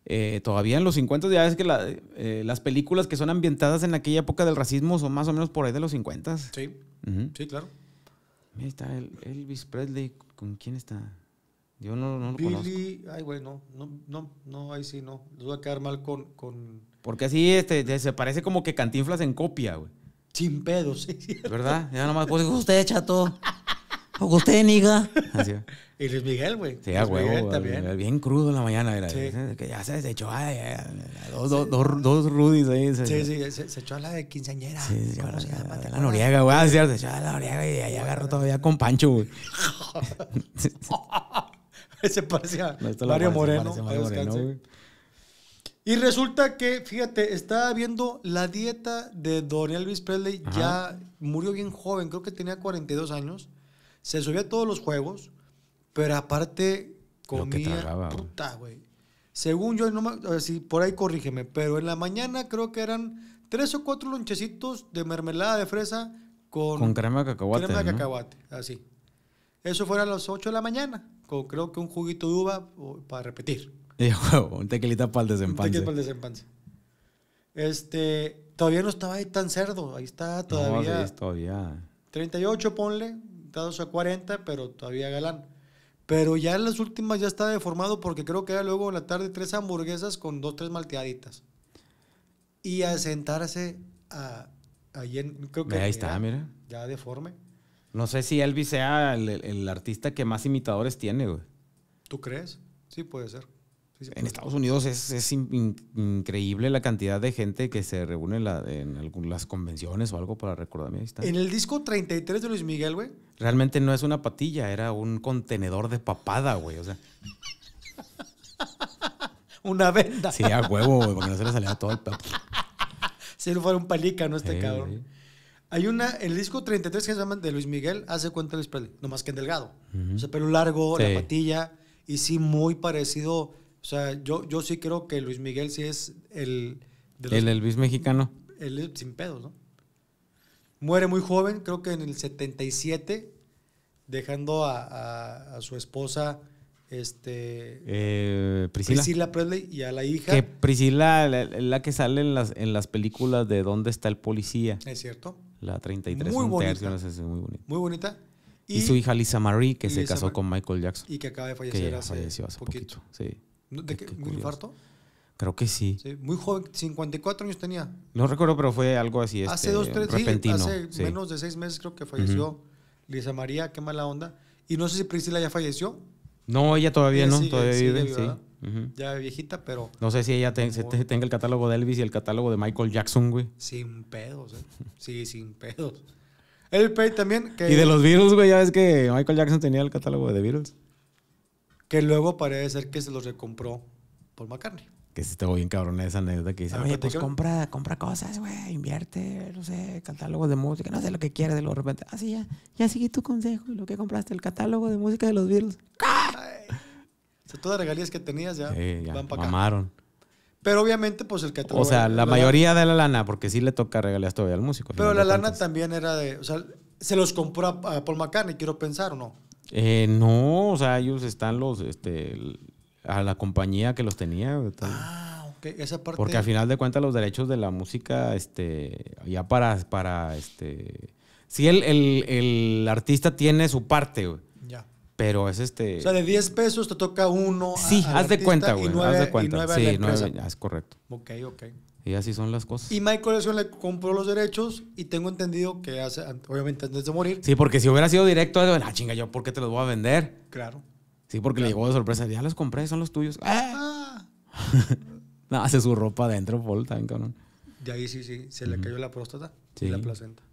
Eh, todavía en los 50 ya es que las películas que son ambientadas en aquella época del racismo son más o menos por ahí de los 50. Sí, sí, claro. Ahí está Elvis Presley. ¿Con quién está? Yo no, no lo Billy, ay, güey, no, no, no, ahí sí, no. Les voy a quedar mal con. con... Porque así este, se parece como que cantinflas en copia, güey. Sin pedos, sí. ¿Verdad? Ya nomás, pues, usted, echa todo usted, niga. Y Luis Miguel, güey. Sí, güey. También. Bien crudo en la mañana, era. Sí. Que ya se, echó a, dos, dos, dos, Rudis ahí. sí, sí, se, echó a la de quinceañera. Sí, sí, a la, Noriega, güey. Ah, se echó a la Noriega y ahí agarró todavía con Pancho, güey. Ese parecía Mario Moreno. Mario Y resulta que, fíjate, estaba viendo la dieta de Don Elvis Presley, ya murió bien joven, creo que tenía 42 años se subía a todos los juegos, pero aparte comía. puta, güey. Según yo, si por ahí corrígeme, pero en la mañana creo que eran tres o cuatro lonchecitos de mermelada de fresa con. Con crema de cacahuate. Crema de cacahuate, así. Eso fuera a las 8 de la mañana, con creo que un juguito de uva para repetir. un tequilita para el desempance. Un para el Este, todavía no estaba ahí tan cerdo, ahí está todavía. No, todavía. 38, ponle, dados a 40, pero todavía galán. Pero ya en las últimas ya está deformado porque creo que era luego en la tarde tres hamburguesas con dos, tres malteaditas. Y a sentarse a, ahí en, creo que... Ahí está, mira. Ya deforme. No sé si Elvis sea el, artista que más imitadores tiene, ¿Tú crees? Sí, puede ser en pues. Estados Unidos es, increíble la cantidad de gente que se reúne en algunas convenciones o algo para recordar mi En el disco 33 de Luis Miguel, güey. Realmente no es una patilla, era un contenedor de papada, güey. O sea. una venda. Sí, a huevo, güey, porque no se le salía todo el papo. si no fuera un ¿no? este cabrón. Hay una, el disco 33 que se llama de Luis Miguel, hace cuenta Luis No más que en delgado. O sea, pelo largo, la patilla, y sí, muy parecido o sea, yo, yo sí creo que Luis Miguel sí es el... De el Elvis mexicano. El sin pedos, ¿no? Muere muy joven, creo que en el 77, dejando a, a su esposa este eh, Priscila. Presley y a la hija. Que Priscila, la, la, que sale en las, en las películas de ¿Dónde está el policía? Es cierto. La 33. Muy bonita. muy bonita. Muy bonita. Y, su hija Lisa Marie, que se casó con Michael Jackson. Y que acaba de fallecer hace, falleció hace poquito. poquito. Sí. ¿De qué? ¿Un infarto? Creo que sí. Muy joven, 54 años tenía. No recuerdo, pero fue algo así. Hace este, dos, tres, repentino. Sí, hace menos de seis meses creo que falleció. Lisa María, qué mala onda. Y no sé si Priscila ya falleció. No, ella todavía no, todavía vive, Ya viejita, pero. No sé si ella tenga el catálogo de Elvis y el catálogo de Michael Jackson, güey. Sin pedos, eh. Sí, sin pedos. El Pay también. Y de los Beatles, güey, ya ves que Michael Jackson tenía el catálogo de The Beatles que luego parece ser que se los recompró Paul McCartney. Que si estuvo bien cabrón esa anécdota que dice, oye, pues, pues compra, compra cosas, güey, invierte, no sé, catálogos de música, no sé lo que quiere de lo repente, así ah, ya, ya seguí tu consejo, lo que compraste, el catálogo de música de los Beatles. O sea, todas las regalías que tenías ya, van para acá. Pero obviamente, pues el catálogo. O sea, la, mayoría de la lana, porque sí le toca regalías todavía al músico. Pero la lana también era de. O sea, se los compró a, Paul McCartney, quiero pensar, ¿o no? Eh, no, o sea, ellos están los, este, a la compañía que los tenía. Ah, ok, esa parte. Porque al final de cuentas los derechos de la música, este, ya para, para, este, sí el, artista tiene su parte, Ya. Pero es este. O sea, de 10 pesos te toca uno. Sí, haz, de cuenta, güey, haz de cuenta, güey. sí, es correcto. Ok, ok. Y así son las cosas. Y Michael Jackson le compró los derechos y tengo entendido que hace, obviamente antes de morir. Sí, porque si hubiera sido directo, la ah, chinga, yo, ¿por qué te los voy a vender? Claro. Sí, porque le llegó de sorpresa, ya los compré, son los tuyos. ¡Ah! ah. hace su ropa adentro, Paul, también, cabrón. De ahí sí, sí, se le cayó la próstata y la placenta.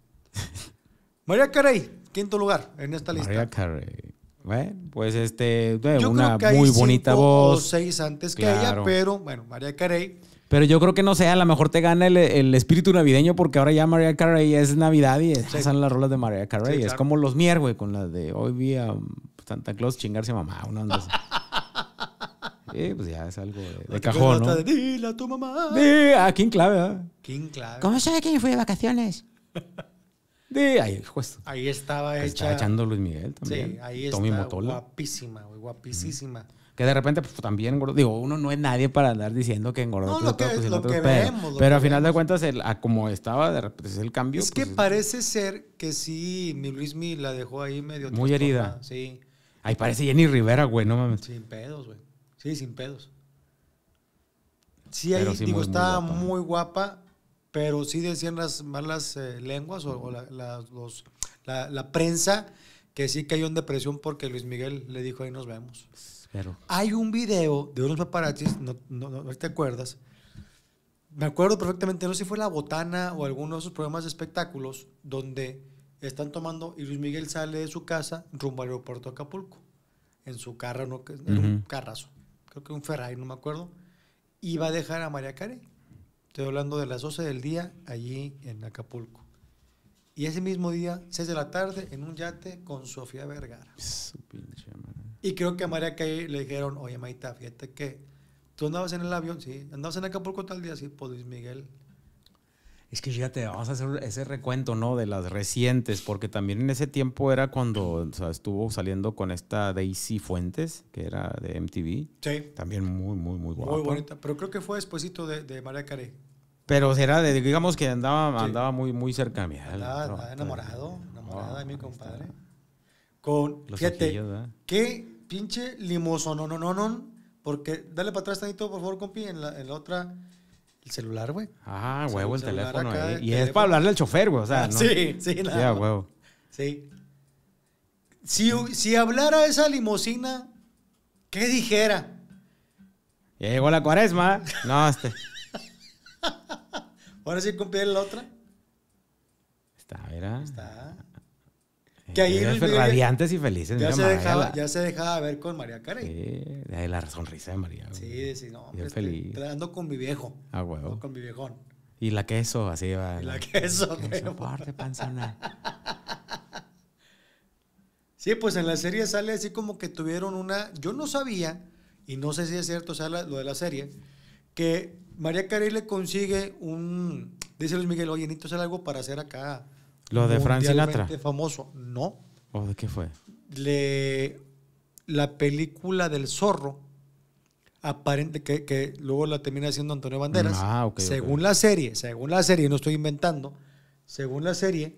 María Carey, quinto lugar en esta lista. María Carey. Bueno, pues este, una muy bonita voz. O seis antes que ella, pero bueno, María Carey pero yo creo que no sé, a lo mejor te gana el, el espíritu navideño porque ahora ya María Carey es Navidad y sí. las rolas de María Carey. Es como los mier, güey, con las de hoy vi a Santa Claus chingarse a mamá. Una onda así. Sí, pues ya es algo de, cajón, ¿no? De, Dile tu mamá. Dile a King Clave, ¿verdad? King Clave. ¿Cómo sabe que yo fui de vacaciones? ahí, justo. Pues. Ahí estaba echando Luis Miguel también. Sí, ahí está. Guapísima, güey, guapísima. Que de repente pues, también Digo, uno no es nadie para andar diciendo que engordó. No, lo que, pero a final de cuentas, como estaba, de repente es pues, el cambio. Es que pues, parece ser que sí, mi Luis Luismi la dejó ahí medio. Muy herida. Sí. parece Jenny Rivera, güey, no mames. Sin pedos, güey. Sí, sin pedos. Sí, ahí, digo, estaba muy guapa. pero sí decían las malas eh, lenguas o, la, prensa que sí cayó en depresión porque Luis Miguel le dijo ahí nos vemos. Hay un video de unos paparazzis, no, te acuerdas. Me acuerdo perfectamente, no sé si fue La Botana o alguno de esos programas de espectáculos donde están tomando y Luis Miguel sale de su casa rumbo al aeropuerto de Acapulco. En su carro, no, un carrazo. Creo que un Ferrari, no me acuerdo. Y va a dejar a María Carey. Estoy hablando de las 12 del día allí en Acapulco. Y ese mismo día, 6 de la tarde, en un yate con Sofía Vergara. Y creo que a María Carey le dijeron, oye, Maita, fíjate que tú andabas en el avión, sí, andabas en Acapulco tal día, sí, por pues, Luis Miguel. Es que fíjate, vamos a hacer ese recuento, ¿no? De las recientes, porque también en ese tiempo era cuando estuvo saliendo con esta Daisy Fuentes, que era de MTV. Sí. También muy, muy, muy guapa. Muy bonita, pero creo que fue despuésito de, María Carey. Pero era de, digamos que andaba, andaba muy, muy cerca mía. Andaba, enamorado, enamorada de mi oh, compadre. Con, Los fíjate, Que... qué pinche limoso, no, no, no, no. Porque, dale para atrás, Tanito, por favor, compi, en la, en la otra. El celular, güey. Ah, huevo, el, teléfono. y es para hablarle al chofer, güey. O sea, ah, ¿no? Sí, sí, nada. Ya, huevo. Sí. Si, si hablara esa limosina, ¿qué dijera? llegó la cuaresma. No, este. Ahora sí, compi, la otra. Está, mira. Está radiantes y felices. Ya, se dejaba, ya se dejaba ver con María Carey. la sonrisa de María. Sí, sí, no. Hombre, feliz. Estoy, con mi viejo. Ah, con mi viejón. Y la queso, así va. Y la, queso, de panzona. sí, pues en la serie sale así como que tuvieron una. Yo no sabía, y no sé si es cierto, o sea, lo de la serie, que María Carey le consigue un. Dice Luis Miguel, oye, necesito hacer algo para hacer acá ¿Lo de Frank Sinatra? famoso, no. ¿O de qué fue? Le, la película del zorro, aparente que, luego la termina haciendo Antonio Banderas. Ah, según la serie, según la serie, no estoy inventando, según la serie,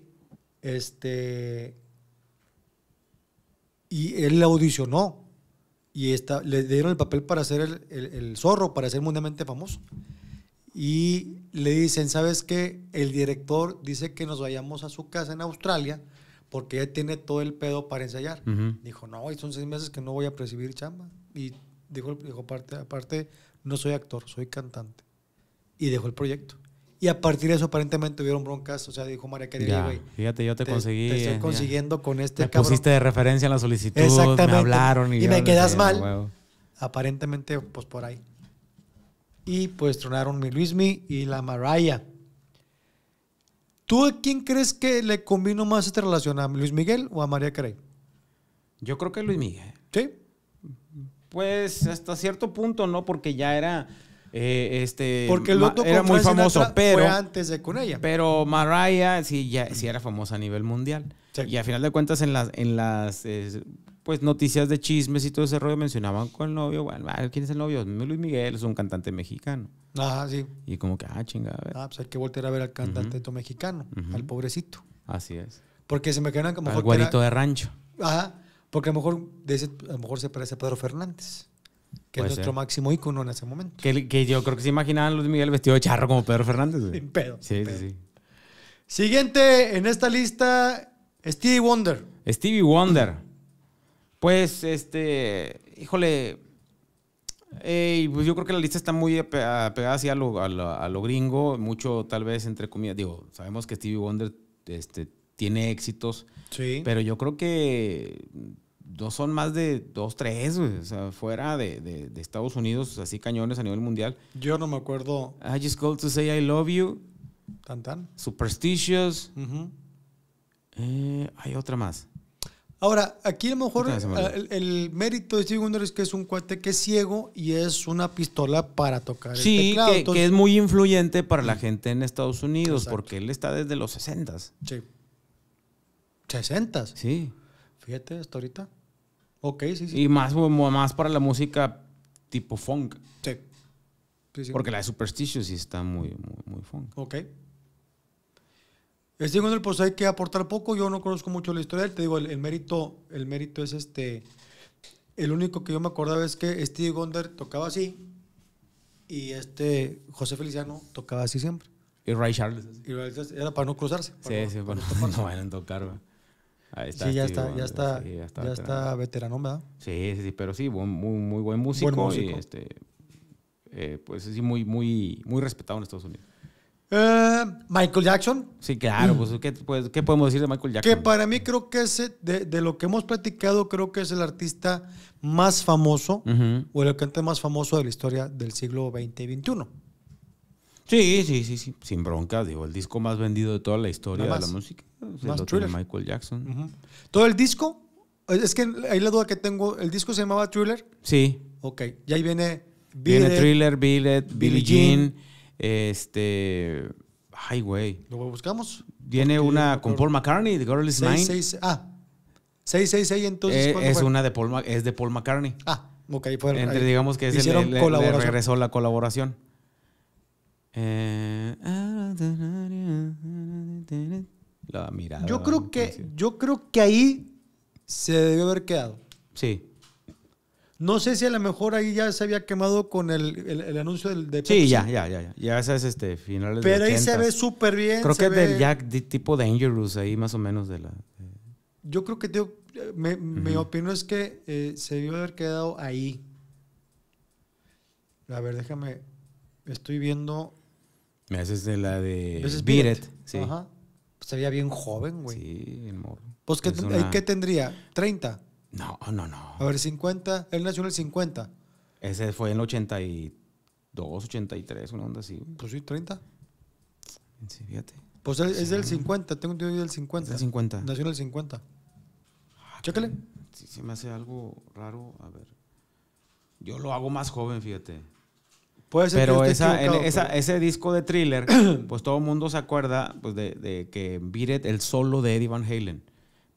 este. Y él la audicionó. Y le dieron el papel para hacer el, el zorro, para ser mundialmente famoso y le dicen, ¿sabes qué? El director dice que nos vayamos a su casa en Australia porque ya tiene todo el pedo para ensayar. Dijo, no, y son seis meses que no voy a percibir chamba. Y dijo, aparte, no soy actor, soy cantante. Y dejó el proyecto. Y a partir de eso, aparentemente tuvieron broncas. O sea, dijo María dirías, güey. Fíjate, yo te, conseguí. Te estoy consiguiendo con este me pusiste de referencia en la solicitud. Exactamente. Me hablaron y, me quedas mal. Aparentemente, pues por ahí. Y pues tronaron mi Luismi y la Mariah. ¿Tú a quién crees que le combino más esta relación? ¿A Luis Miguel o a María Carey? Yo creo que Luis Miguel. ¿Sí? Pues hasta cierto punto, ¿no? Porque ya era. Eh, este, Porque el otro era muy famoso, pero. Fue antes de con ella. Pero Mariah sí, ya, sí era famosa a nivel mundial. Y a final de cuentas, en las, eh, pues noticias de chismes y todo ese rollo mencionaban con el novio, bueno, ¿quién es el novio? Luis Miguel, es un cantante mexicano. Ajá, sí. Y como que, ah, chingada. Ah, pues hay que volver a ver al cantante mexicano, al pobrecito. Así es. Porque se me quedan como... Al guarito de rancho. Ajá, porque a lo mejor, de ese, a lo mejor se parece a Pedro Fernández. Que es nuestro máximo ícono en ese momento. Que, yo creo que se imaginaban Luis Miguel vestido de charro como Pedro Fernández. Sin pedo. Sí, sí, sí. Siguiente en esta lista, Stevie Wonder. Stevie Wonder. Pues, este, híjole, pues yo creo que la lista está muy pegada hacia a, lo, gringo, mucho tal vez entre comillas. Digo, sabemos que Stevie Wonder este, tiene éxitos, pero yo creo que no son más de dos, tres, o fuera de, Estados Unidos, así cañones a nivel mundial. Yo no me acuerdo. I just called to say I love you. Tan tan. Superstitious. Eh, hay otra más. Ahora, aquí a lo mejor ah, el, mérito de Steve Wonder es que es un cuate que es ciego y es una pistola para tocar el teclado. Que, que es muy influyente para la mm. gente en Estados Unidos porque él está desde los 60. Sí. 60. Sí. Fíjate, hasta ahorita. Ok, sí, sí. Y más, más para la música tipo funk. Sí. Porque la de Superstitious sí está muy, muy, muy funk. Ok. Steve pues hay que aportar poco. Yo no conozco mucho la historia. Te digo, el, mérito, el mérito es este. El único que yo me acordaba es que Steve Gonder tocaba así y este José Feliciano tocaba así siempre. Y Ray Charles. era para no cruzarse. sí, sí, para no, vayan a tocar. Ahí está, sí, ya, está, ya está, ya está, veterano. ¿verdad? Sí, sí, sí, pero sí, muy, muy buen músico. Y este, eh, pues sí, muy, muy, muy respetado en Estados Unidos. Eh, Michael Jackson. Sí, claro, pues, pues, ¿qué, podemos decir de Michael Jackson? Que para mí creo que es, eh, de, lo que hemos platicado, creo que es el artista más famoso o el cantante más famoso de la historia del siglo XX y XXI. Sí, sí, sí, sí, sin bronca, digo, el disco más vendido de toda la historia de la música. Michael Jackson. Todo el disco, eh, es que ahí la duda que tengo, ¿el disco se llamaba Thriller? Sí. Ok, y ahí viene... Viene Thriller, Billet, Billie, Jean este. Ay, güey. ¿Lo buscamos? viene una con Paul McCartney, The Girl Is Mine. ah, 666, entonces. es una de Paul, es de Paul McCartney. Ah, ok, fue. Entre, digamos que es el, regresó la colaboración. la mirada. Yo creo que, yo creo que ahí se debió haber quedado. Sí. No sé si a lo mejor ahí ya se había quemado con el, anuncio del de Sí, ya, ya, ya. Ya, ya ese es este, finales Pero ahí se ve súper bien. Creo que es del Jack de tipo Dangerous, ahí más o menos de la... Yo creo que, tío, me, mi opinión es que eh, se debió haber quedado ahí. A ver, déjame... Estoy viendo... Me haces de la de... Beat, Sí. Ajá. se veía bien joven, güey. Sí, el morro. Pues, ¿qué, eh, ¿qué tendría? ¿30? No, no, no. A ver, 50. Él nació en el 50. Ese fue en el 82, 83, una onda así. Pues sí, 30. Sí, fíjate. Pues es del 50, tengo entendido del 50. del 50. Nació en el 50. Ah, Chécale. Si me hace algo raro. A ver. Yo lo hago más joven, fíjate. Puede ser pero esa, ese disco de thriller, pues todo el mundo se acuerda pues, de, de que Beat el solo de Eddie Van Halen.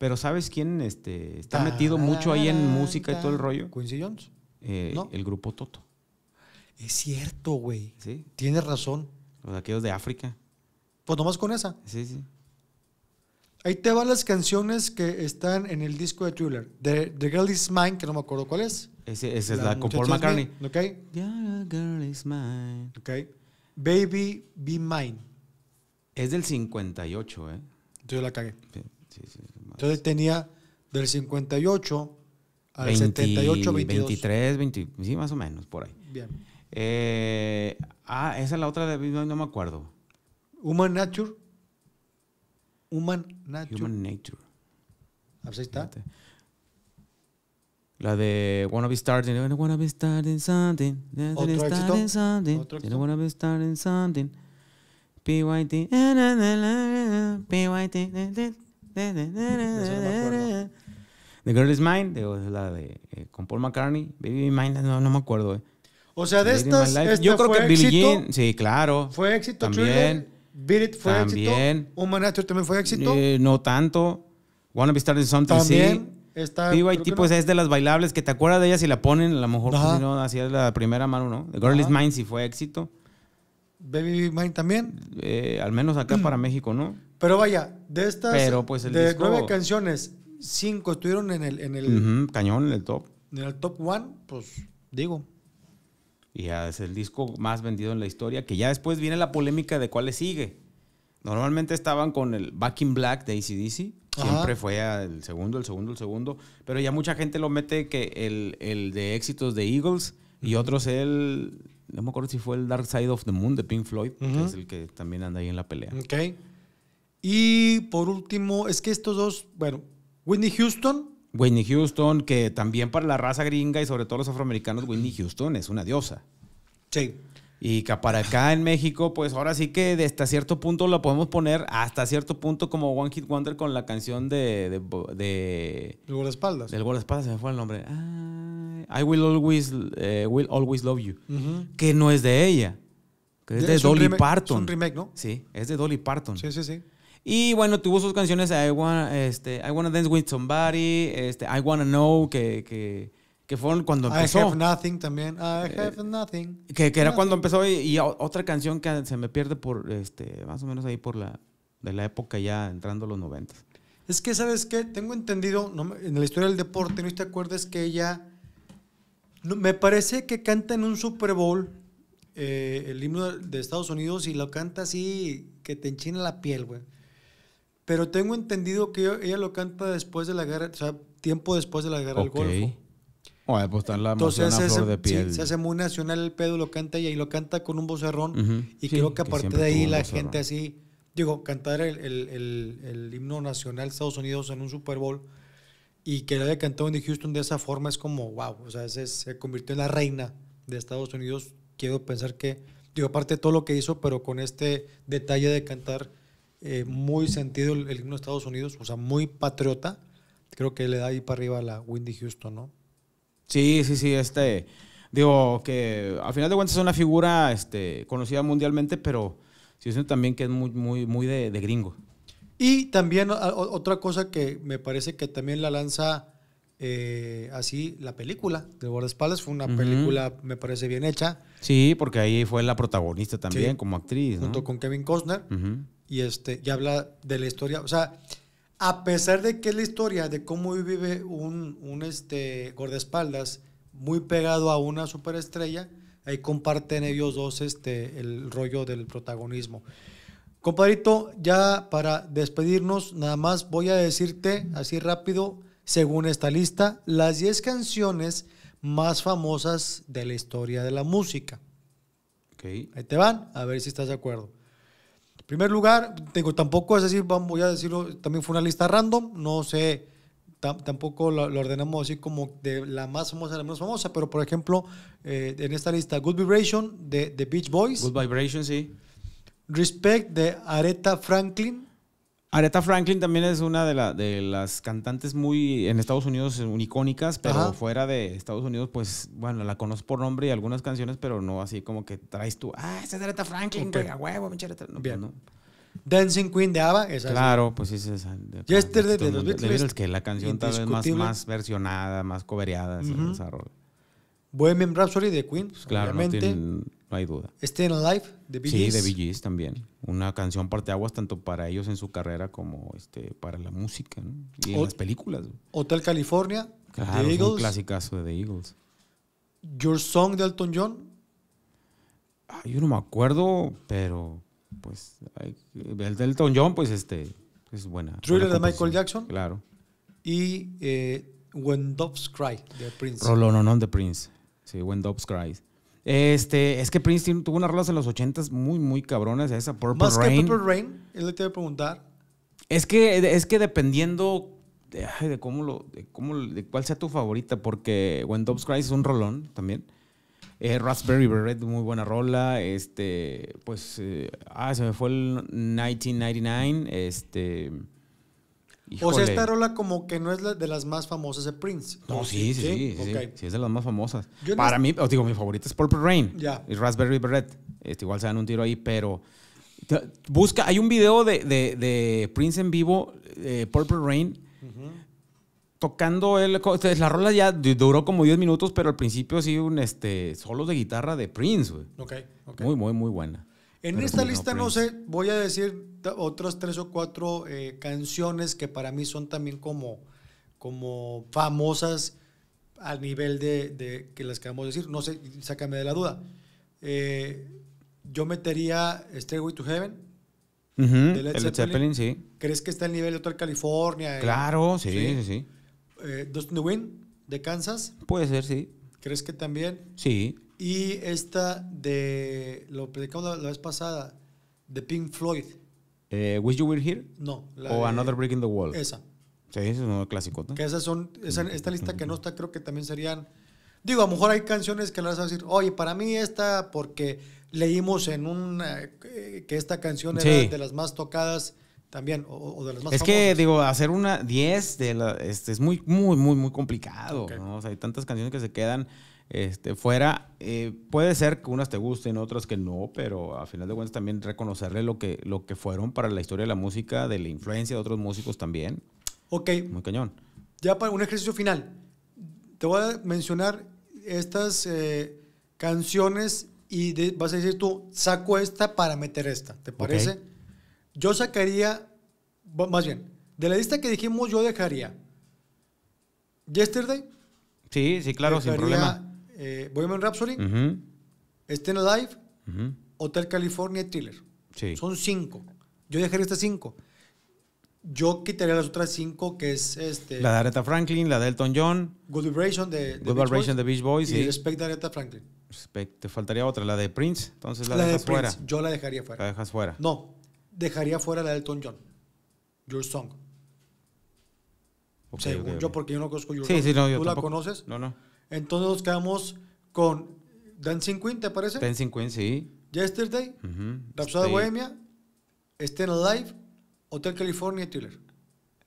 Pero ¿sabes quién este, está metido mucho ahí en música y todo el rollo? Quincy Jones. Eh, el grupo Toto. Es cierto, güey. Sí. Tienes razón. Los aquellos de África. Pues nomás con esa. Sí, sí. Ahí te van las canciones que están en el disco de Thriller. The, Girl Is Mine, que no me acuerdo cuál es. esa es la con Paul McCartney. ok. Yeah, girl is mine. Ok. Baby Be Mine. Es del 58, ¿eh? yo la cagué. Sí. Sí, sí, Entonces tenía del 58 al 78, 22. 23, sí, más o menos, por ahí. Bien. Eh, ah, esa es la otra, de, no, no me acuerdo. Human Nature. Human Nature. Human Nature. Ah, sí pues está. La de Wanna Be Starting. Wanna Be Starting Something. Otro éxito. Wanna Be Starting Something. PYT. PYT. The Girl Is Mine, de, la de eh, con Paul McCartney. Baby Mine, no, no me acuerdo. Eh. O sea, de estas. Yo creo que Billie Jean, sí, claro. Fue éxito, también. Beat It fue también. éxito. Human Nature también fue éxito. Eh, no tanto. Wanna Be Starting Something, también. Está, BYT, pues es de las bailables que te acuerdas de ellas si la ponen, a lo mejor, así es la primera mano, ¿no? The Girl Is Mine sí fue éxito. Baby Mine también. Eh, al menos acá mm. para México, ¿no? Pero vaya, de estas Pero pues de nueve canciones, cinco estuvieron en el, en el cañón, en el top. En el top one, pues digo. Y ya es el disco más vendido en la historia, que ya después viene la polémica de cuál le sigue. Normalmente estaban con el Back Black de ACDC. Siempre fue el segundo, el segundo, el segundo. Pero ya mucha gente lo mete que el, el de éxitos de Eagles y otros el no me acuerdo si fue el Dark Side of the Moon de Pink Floyd, que es el que también anda ahí en la pelea. Ok. Y por último, es que estos dos, bueno, Whitney Houston. Whitney Houston, que también para la raza gringa y sobre todo los afroamericanos, Whitney Houston es una diosa. Sí. Y que para acá en México, pues ahora sí que hasta cierto punto la podemos poner hasta cierto punto como One Hit Wonder con la canción de. de, de el Gol de Espaldas, se me fue el nombre. I Will Always, eh, will always Love You. Que no es de ella. Que es de Dolly Parton. Es un remake, ¿no? Sí, es de Dolly Parton. Sí, sí, sí. Y bueno, tuvo sus canciones I Wanna, este, I Dance With Somebody, este, I Wanna Know, que que fueron cuando empezó. I have nothing también. I have nothing. Eh, que, era cuando empezó y, otra canción que se me pierde por, este, más o menos ahí por la, de la época ya entrando a los noventas. Es que, ¿sabes qué? Tengo entendido, en la historia del deporte, ¿no te acuerdas que ella, me parece que canta en un Super Bowl eh, el himno de Estados Unidos y lo canta así que te enchina la piel, güey. Pero tengo entendido que ella, lo canta después de la guerra, o sea, tiempo después de la guerra del Golfo. Entonces se, hace muy nacional el pedo, lo canta y ahí lo canta con un vocerrón. Y creo que a partir de ahí la gente así, digo, cantar el, himno nacional de Estados Unidos en un Super Bowl y que la haya cantado Andy Houston de esa forma es como, wow, o sea, se, convirtió en la reina de Estados Unidos. Quiero pensar que, digo, aparte de todo lo que hizo, pero con este detalle de cantar eh, muy sentido el, himno de Estados Unidos, o sea, muy patriota, creo que le da ahí para arriba a la Wendy Houston, ¿no? Sí, sí, sí, este, digo que al final de cuentas es una figura este, conocida mundialmente, pero sí es también que es muy, muy, muy de, gringo. Y también otra cosa que me parece que también la lanza eh, así la película de Guardaespaldas fue una película, me parece, bien hecha. Sí, porque ahí fue la protagonista también como actriz. Junto con Kevin Costner. Y este, ya habla de la historia. O sea, a pesar de que es la historia de cómo vive un, un este, muy pegado a una superestrella, ahí comparten ellos dos este, el rollo del protagonismo. Compadrito, ya para despedirnos, nada más voy a decirte así rápido, según esta lista, las 10 canciones más famosas de la historia de la música. Ahí te van, a ver si estás de acuerdo primer lugar, tengo tampoco es decir, voy a decirlo, también fue una lista random, no sé, tampoco lo, ordenamos así como de la más famosa a la menos famosa, pero por ejemplo, eh, en esta lista, Good Vibration de The Beach Boys. Good Vibration, sí. Respect de Aretha Franklin. Aretha Franklin también es una de, las cantantes muy en Estados Unidos eh, icónicas, pero fuera de Estados Unidos, pues bueno, la conozco por nombre y algunas canciones, pero no así como que traes tú, ah, esa es Aretha Franklin, güey, a huevo, pinche Aretha. No, pues Bien. Dancing Queen de ABBA, esa Claro, es pues es esa. De, Yesterday de, de los Beatles. que la canción tal vez más, versionada, más cobereada, uh -huh. esa, Bohemian Rhapsody de Queen, pues, claramente, No, hay duda. Este en Alive de Bee Gees. Sí, de Bee también. Una canción parteaguas tanto para ellos en su carrera como este, para la música y en las películas. Hotel California de Eagles. de The Eagles. Your Song de Elton John. Ah, yo no me acuerdo, pero pues el de Elton John, pues este es buena. Thriller de Michael Jackson. Claro. Y eh, When Doves Cry de Prince. no, de Prince. Sí, When Doves Este, es que Prince tuvo unas rolas en los 80 muy, muy cabronas. Esa Purple Más Rain. Que Purple Rain, él te iba a preguntar. Es que, es que dependiendo de, cómo lo, de cómo, de cuál sea tu favorita, porque When Doves es un rolón también. Eh, Raspberry Beret, muy buena rola. Este, pues, eh, ah, se me fue el 1999. Este. O sea, esta rola como que no es de las más famosas de Prince. No, sí, sí, sí. Sí, es de las más famosas. Para mí, os digo, mi favorita es Purple Rain. Y Raspberry Beret. Este, igual se dan un tiro ahí, pero... Busca, hay un video de, Prince en vivo, eh, Purple Rain, tocando él. La rola ya duró como 10 minutos, pero al principio sí un este, solos de guitarra de Prince, güey. Okay, ok, Muy, muy, muy buena. En esta lista, no sé, voy a decir otras tres o cuatro eh, canciones que para mí son también como, como famosas al nivel de, que las que vamos decir. No sé, sácame de la duda. Eh, yo metería Stairway to Heaven. de Led, Zeppelin. sí. ¿Crees que está al nivel de otra? California? Eh, claro, sí, sí, sí. de Kansas. Puede ser, sí. ¿Crees que también? Sí. Y esta de, lo predicamos la vez pasada, de Pink Floyd. Eh, Wish You Were Here. No. o Another Break in the Wall. Esa. Sí, ese es un clásico. ¿no? esas son, esa, mm. esta lista que no está, creo que también serían. Digo, a lo mejor hay canciones que las vas a decir, oye, para mí esta, porque leímos en un. Eh, eh, que esta canción era de las más tocadas también, o, de las más Es que, digo, hacer una 10 este, es muy, muy, muy, muy complicado. hay tantas canciones que se quedan este, fuera. Eh, puede ser que unas te gusten, otras que no, pero a final de cuentas también reconocerle lo que, lo que fueron para la historia de la música, de la influencia de otros músicos también. Ok. Muy cañón. Ya para un ejercicio final, te voy a mencionar estas eh, canciones y vas a decir tú, saco esta para meter esta, ¿te parece? Yo sacaría, más bien, de la lista que dijimos yo dejaría Yesterday. Sí, sí, claro, sin problema eh, Bohemian Rhapsody, uh Alive, este Hotel California y Thriller. Son cinco. Yo dejaría estas cinco. Yo quitaría las otras cinco, que es este. La de Aretha Franklin, la de Elton John. Good Vibration de, de Beach Boys, Y Respect de Aretha Franklin. Respect. Te faltaría otra, la de Prince. Entonces la, de Prince, Yo la dejaría fuera. La dejas fuera. No, dejaría fuera la de Elton John. Your Song. Según yo, porque yo no conozco Your Song. Sí, no, ¿Tú la conoces? No, no. Entonces nos quedamos con Dancing Queen, ¿te parece? Dancing Queen, sí. Yesterday, uh Bohemia, Stand Alive, Hotel California y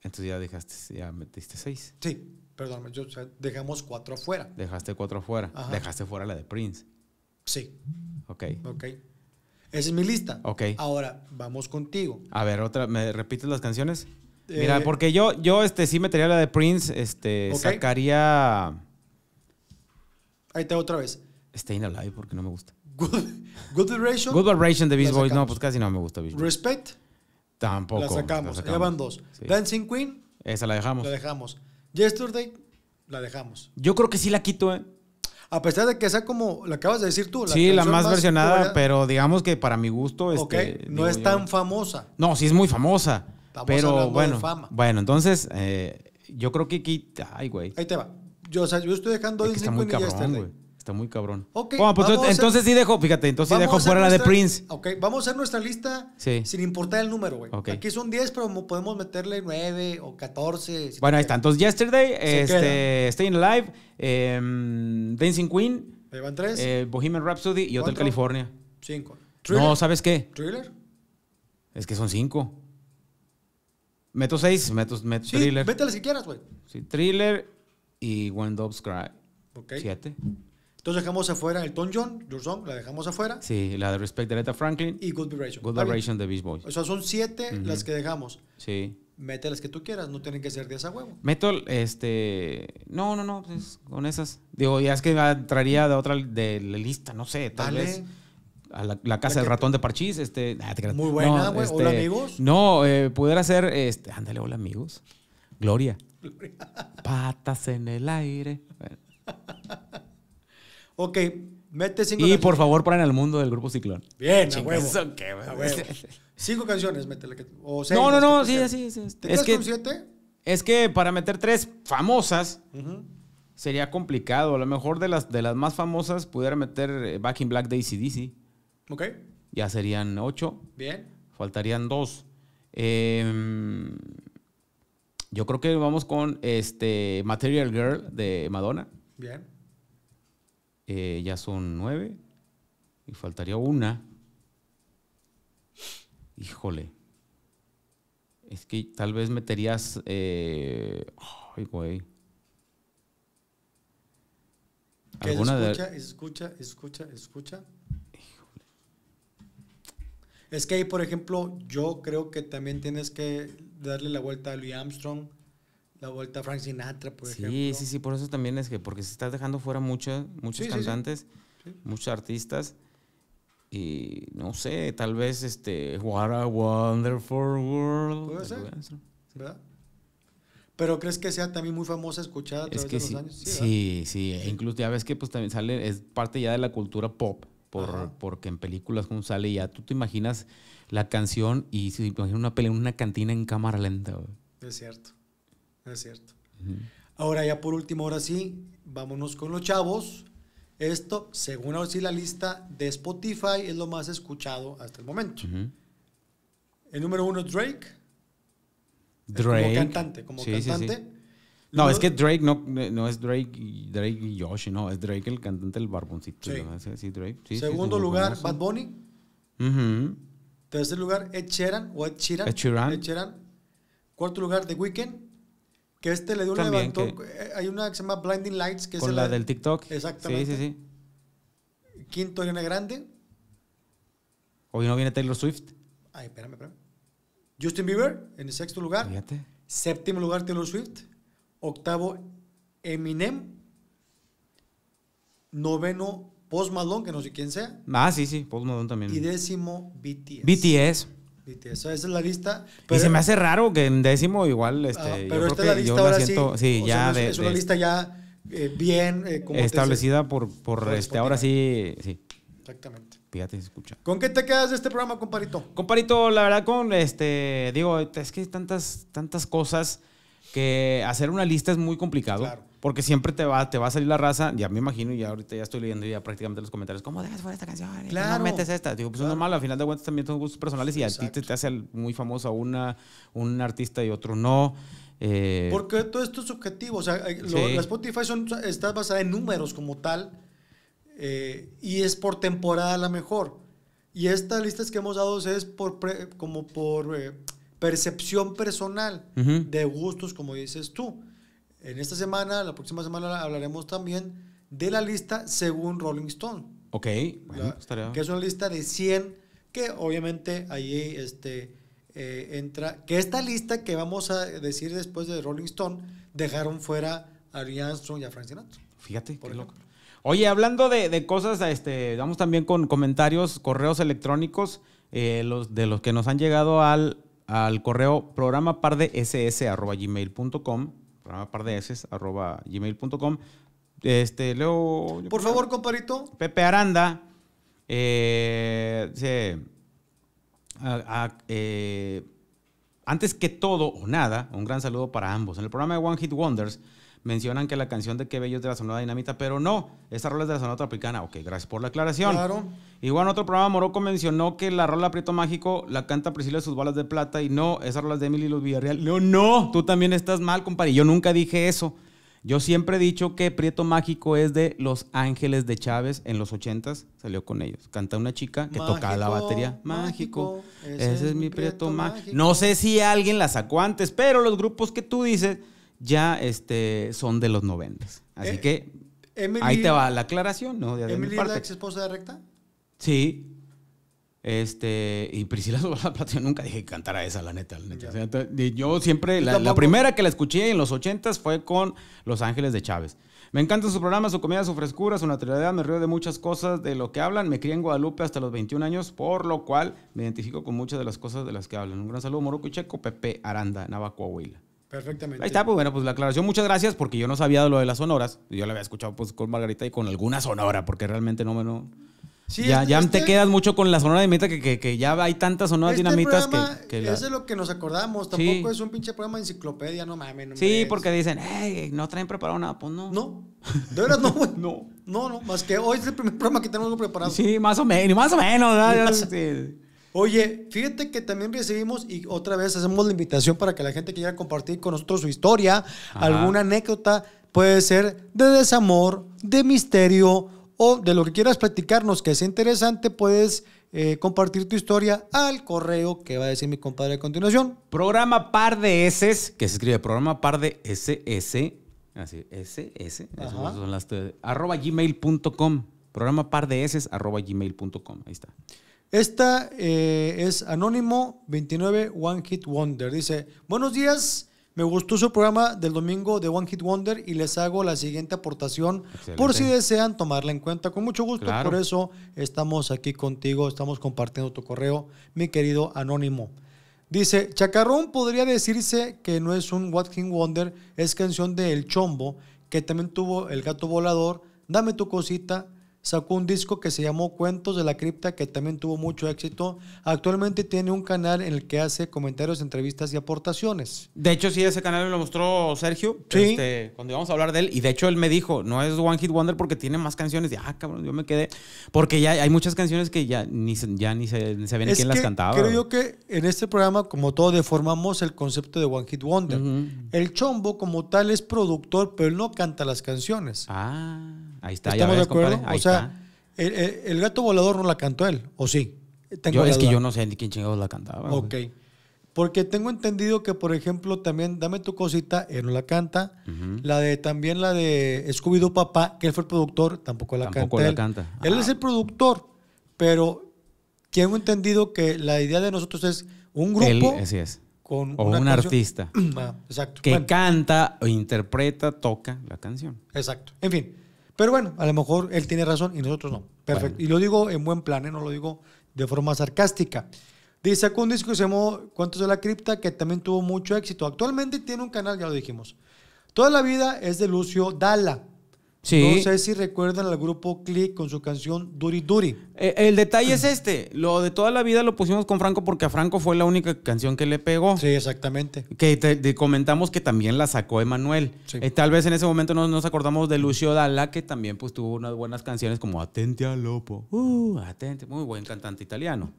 Entonces ya dejaste, ya metiste seis. Sí, perdón, yo, dejamos cuatro afuera. Dejaste cuatro afuera. Dejaste fuera la de Prince. Sí. Ok. Ok. Esa es mi lista. Ok. Ahora, vamos contigo. A ver, otra, ¿me repites las canciones? Mira, eh, porque yo, yo este, sí metería la de Prince, este, sacaría Ahí te otra vez. Staying Alive, porque no me gusta. Good, good Vibration. Good Vibration de Beast Boys. No, pues casi no me gusta Beast Boys. Respect. Tampoco. La sacamos. van dos. Dancing Queen. Esa la dejamos. La dejamos. Yesterday. La dejamos. Yo creo que sí la quito, ¿eh? A pesar de que sea como la acabas de decir tú. sí, la más, versionada, pero digamos que para mi gusto. Este, es Ok. no es tan famosa. No, sí es muy famosa. Estamos pero bueno. Fama. Bueno, entonces, eh, yo creo que. Ay, güey. Ahí te va. Yo, o sea, yo estoy dejando es y está muy cabrón, Está muy cabrón. Okay, pues, entonces sí dejo, fíjate, entonces sí dejo fuera la de Prince. Ok, vamos a hacer nuestra lista sin importar el número, güey. Okay. Aquí son 10, pero podemos meterle 9 o 14. bueno, ahí está. Entonces, Yesterday, este, Staying Alive, eh, Dancing Queen. van Eh, Bohemian Rhapsody y Hotel California. 5. No, ¿sabes qué? ¿Thriller? Es que son 5. Meto 6, meto, meto sí, Thriller. Vete a que quieras, güey. Sí, Thriller, y When Doves Cry. Okay. Siete. Entonces dejamos afuera el Tom John, Your la dejamos afuera. Sí, la de Respect de Franklin. Y Good Vibration. Good Vibration de Beach Boys. O sea, son siete las que dejamos. Sí. Mete las que tú quieras, no tienen que ser de esa huevo. Meto, este. No, no, no, pues, con esas. Digo, ya es que traería de otra de la lista, no sé, tal vez. A la, casa del ratón de Parchís, este. Ah, Muy buena, güey. Este, hola amigos. No, eh, pudiera ser, este. Ándale, hola amigos. Gloria. Patas en el aire. ok, mete cinco. Y por favor, en el mundo del grupo Ciclón. Bien, a Cinco canciones, métele. no, no, no, sí, sí, sí. es que, siete? Es que para meter tres famosas. Sería complicado. A lo mejor de las, de las más famosas pudiera meter eh, Back in Black de ACDC. Ok. Ya serían ocho. Bien. Faltarían dos. Eh, yo creo que vamos con este Material Girl de Madonna. Bien. Eh, ya son nueve. Y faltaría una. Híjole. Es que tal vez meterías. Eh, ay, güey. escucha, escucha, escucha, escucha. Híjole. Es que ahí, por ejemplo, yo creo que también tienes que darle la vuelta a Louis Armstrong, la vuelta a Frank Sinatra, por sí, ejemplo. Sí, sí, sí. por eso también es que, porque se está dejando fuera muchos, muchos cantantes, muchos artistas. Y no sé, tal vez este. What a wonderful world. Puede ser. ¿Verdad? Pero crees que sea también muy famosa escuchada a través es que de los sí, años. Sí, sí, e incluso ya ves que pues también sale, es parte ya de la cultura pop, por, porque en películas como sale, ya tú te imaginas la canción y se imagina una pelea en una cantina en cámara lenta. Es cierto, es cierto. Ahora ya por último, ahora sí, vámonos con los chavos. Esto, según ahora sí la lista de Spotify, es lo más escuchado hasta el momento. El número uno, Drake. Drake. Como cantante, como cantante. No, es que Drake no, es Drake, Drake y Josh, no, es Drake el cantante, el barboncito. Sí. Segundo lugar, Bad Bunny. Tercer este lugar, Ed Sheeran o Ed Sheeran. Ed Cuarto lugar, The Weeknd. Que este le dio un levantón. Eh, hay una que se llama Blinding Lights. Que es la, la del TikTok. Exactamente. Sí, sí, sí. Quinto, Ariana Grande. Hoy no viene Taylor Swift. Ay, espérame, espérame. Justin Bieber en el sexto lugar. Fíjate. Séptimo lugar, Taylor Swift. Octavo, Eminem. Noveno, Post Malone, que no sé quién sea. Ah, sí, sí, Post Malone también. Y décimo, BTS. BTS. BTS, esa es la lista. y se me hace raro que en décimo igual. Ah, este, pero esta es la lista sí. ya es una lista ya eh, bien eh, establecida por, por este, ahora sí, sí. Exactamente. Fíjate, escucha. ¿Con qué te quedas de este programa, comparito? Comparito, la verdad, con este, digo, es que hay tantas, tantas cosas que hacer una lista es muy complicado. Claro. Porque siempre te va, te va a salir la raza, ya me imagino, ya ahorita ya estoy leyendo ya prácticamente los comentarios, ¿cómo dejas fuera esta canción? No metes esta. Digo, pues es normal, al final de cuentas también son gustos personales y a ti te, hace muy famoso una, un artista y otro no. Eh. Porque todo esto es subjetivo. O sea, eh, la Spotify son, está basada en números como tal. Eh, y es por temporada la mejor. Y estas listas que hemos dado es por como por percepción personal de gustos, como dices tú. En esta semana, la próxima semana hablaremos también de la lista según Rolling Stone. Ok, Que es una lista de 100 que obviamente ahí este, eh, entra... Que esta lista que vamos a decir después de Rolling Stone dejaron fuera a Ari Armstrong y a Frank Sinatra. Fíjate, qué loco. Oye, hablando de, cosas, este, vamos también con comentarios, correos electrónicos, eh, los, de los que nos han llegado al, al correo programa programa par de arroba gmail.com. Este, Leo. Por favor, comparito. Pepe Aranda. Eh, eh, antes que todo o nada, un gran saludo para ambos. En el programa de One Hit Wonders mencionan que la canción de Qué Bello es de la Sonora Dinamita, pero no, Esa rola es de la Sonora Tropicana. Ok, gracias por la aclaración. Claro. Igual en otro programa, Morocco mencionó que la rola Prieto Mágico la canta Priscila de sus balas de plata y no, esa rola es de Emily los Villarreal. No, no, tú también estás mal, compadre. Yo nunca dije eso. Yo siempre he dicho que Prieto Mágico es de Los Ángeles de Chávez en los 80 salió con ellos. Canta una chica que toca la batería. Mágico, ese, es mi Prieto, mágico. No sé si alguien la sacó antes, pero los grupos que tú dices ya este, son de los noventas. Así eh, que ahí te va la aclaración, ¿no? De ¿Emily la ex esposa de Recta? Sí. Este, y Priscila la nunca dije que cantara esa, la neta. La yo siempre, la, primera que la escuché en los ochentas fue con Los Ángeles de Chávez. Me encantan sus programas, su comida, su frescura, su naturalidad. Me río de muchas cosas de lo que hablan. Me crié en Guadalupe hasta los 21 años, por lo cual me identifico con muchas de las cosas de las que hablan. Un gran saludo, Moroco y Checo, Pepe Aranda, Navacoahuila. Perfectamente. Ahí está, pues bueno, pues la aclaración, muchas gracias, porque yo no sabía lo de las sonoras. Yo la había escuchado pues con Margarita y con alguna sonora, porque realmente no me... No... ya, este te quedas mucho con la sonora dinamita que, que, ya hay tantas sonoras este dinamitas que, que Es lo que nos acordamos. Tampoco es un pinche programa de enciclopedia, no mames. sí, porque dicen, hey, no traen preparado nada. Pues no. No. De verdad, no, güey. no. No, no. Más que hoy es el primer programa que tenemos preparado. Sí, más o menos. Más o menos. ¿verdad? sí. Oye, fíjate que también recibimos y otra vez hacemos la invitación para que la gente quiera compartir con nosotros su historia, alguna anécdota, puede ser de desamor, de misterio o de lo que quieras platicarnos que sea interesante, puedes eh, compartir tu historia al correo que va a decir mi compadre a continuación. Programa par de S, que se escribe programa par de SS, así, SS, son las arroba gmail.com. Programa par de S, arroba gmail.com. Ahí está. Esta eh, es Anónimo 29 One Hit Wonder. Dice, buenos días, me gustó su programa del domingo de One Hit Wonder y les hago la siguiente aportación por si desean tomarla en cuenta. Con mucho gusto, por eso estamos aquí contigo, estamos compartiendo tu correo, mi querido Anónimo. Dice, Chacarrón podría decirse que no es un What Hit Wonder, es canción de El Chombo, que también tuvo El Gato Volador, Dame tu cosita, sacó un disco que se llamó Cuentos de la Cripta, que también tuvo mucho éxito. Actualmente tiene un canal en el que hace comentarios, entrevistas y aportaciones. De hecho, sí, ese canal me lo mostró Sergio este, cuando íbamos a hablar de él. Y de hecho, él me dijo, no es One Hit Wonder porque tiene más canciones. De ah, cabrón, yo me quedé. Porque ya hay muchas canciones que ya ni, ya ni se, ni quién las cantaba. Creo yo que en este programa, como todo, deformamos el concepto de One Hit Wonder. El chombo como tal es productor, pero él no canta las canciones. Ah. Ahí está. ¿Estamos de acuerdo? o sea, el, gato volador no la cantó él, ¿o sí? es que yo no sé ni quién chingados la cantaba. Ok. Porque tengo entendido que, por ejemplo, también Dame tu cosita, él no la canta. La de también la de Scooby-Doo Papá, que él fue el productor, tampoco la canta. Tampoco la canta. Él es ah. el productor, pero tengo entendido que la idea de nosotros es un grupo. así es. Con o un artista. Ah, que canta, interpreta, toca la canción. Exacto. En fin. Pero bueno, a lo mejor él tiene razón y nosotros no. Perfecto. Y lo digo en buen plan, ¿eh? no lo digo de forma sarcástica. Dice, sacó un disco que se llamó Cuentos de la Cripta, que también tuvo mucho éxito. Actualmente tiene un canal, ya lo dijimos. Toda la vida es de Lucio Dalla. No sé si recuerdan al grupo Click con su canción Duri Duri. Eh, el detalle es este. Lo de toda la vida lo pusimos con Franco porque a Franco fue la única canción que le pegó. Sí, exactamente. Que te, comentamos que también la sacó Emanuel. Eh, tal vez en ese momento no nos acordamos de Lucio Dalla, que también pues, tuvo unas buenas canciones como Atente al Lopo. Uh, atente. Muy buen cantante italiano.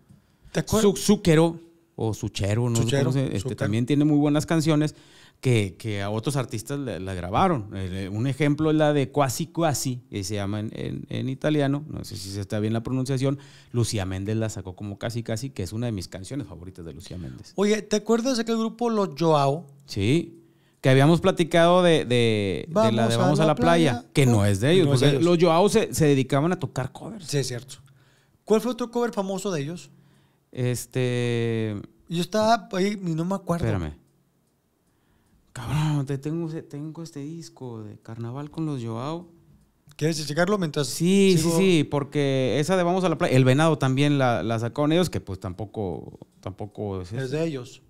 ¿Te acuerdas? Su, o Suchero, no Suchero, este, también tiene muy buenas canciones que, a otros artistas la, grabaron. Eh, un ejemplo es la de Quasi Quasi, que se llama en, italiano, no sé si se está bien la pronunciación, Lucía Méndez la sacó como Casi Casi, que es una de mis canciones favoritas de Lucía Méndez. Oye, ¿te acuerdas de aquel grupo Los Joao? Sí. Que habíamos platicado de, la de Vamos a la, playa, que no es de ellos. Los Joao se, se dedicaban a tocar covers. Sí, es cierto. ¿Cuál fue otro cover famoso de ellos? Este. Yo estaba ahí y no me acuerdo. Espérame. Cabrón, te tengo, tengo este disco de Carnaval con los Joao. ¿Quieres checarlo mientras.? Sí, sí, sí, porque esa de Vamos a la Playa. El Venado también la, la sacaron ellos, que pues tampoco. tampoco es, de ellos.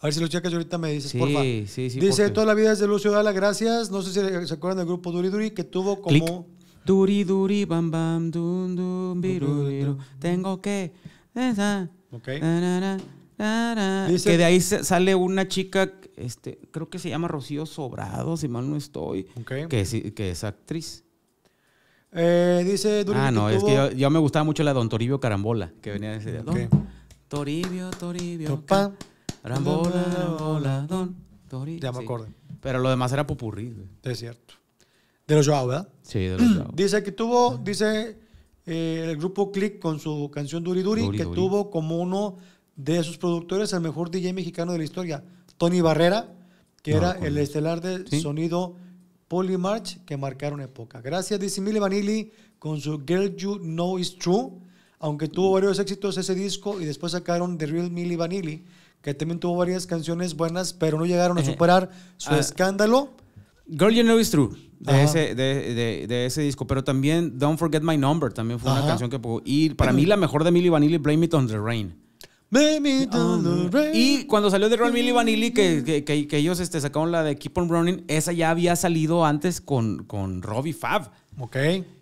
A ver si lo checas ahorita me dices, sí, porfa. Sí, sí, Dice, toda la vida es de Lucio Dala, gracias. No sé si se acuerdan del grupo Duri Duri, que tuvo como... Duriduri Duri Duri, bam bam, dum, dum, biru, biru. Tengo que Okay. Que de ahí sale una chica, este, creo que se llama Rocío Sobrado, si mal no estoy, que, es, que es actriz. Eh, dice Ah, no, es que yo, me gustaba mucho la Don Toribio Carambola, que venía de ese día. Toribio, Toribio. Carambola, Carambola, Don Toribio. Ya me acorde acuerdo. Pero lo demás era popurrí. Es cierto. De los Joao, ¿verdad? Sí, de los Joao. dice que tuvo, dice eh, el grupo Click con su canción Duri Duri, que tuvo como uno de sus productores el mejor DJ mexicano de la historia, Tony Barrera, que era el estelar del sonido sonido Polymarch que marcaron época. Gracias DC Mille Vanilli con su Girl You Know Is True, aunque tuvo varios éxitos ese disco y después sacaron The Real Milli Vanilli, que también tuvo varias canciones buenas, pero no llegaron a eh, superar su ah, escándalo. Girl You Know Is True de ese, de, de, ese disco. Pero también Don't Forget My Number también fue una canción que pudo. Y para mí la mejor de Milli Vanilli, Blame It on the Rain. Blame It on the ah, Rain. Y cuando salió de Real Milli Vanilli, que, que, ellos este, sacaron la de Keep on Running, esa ya había salido antes con, con Robbie Fab. Ok.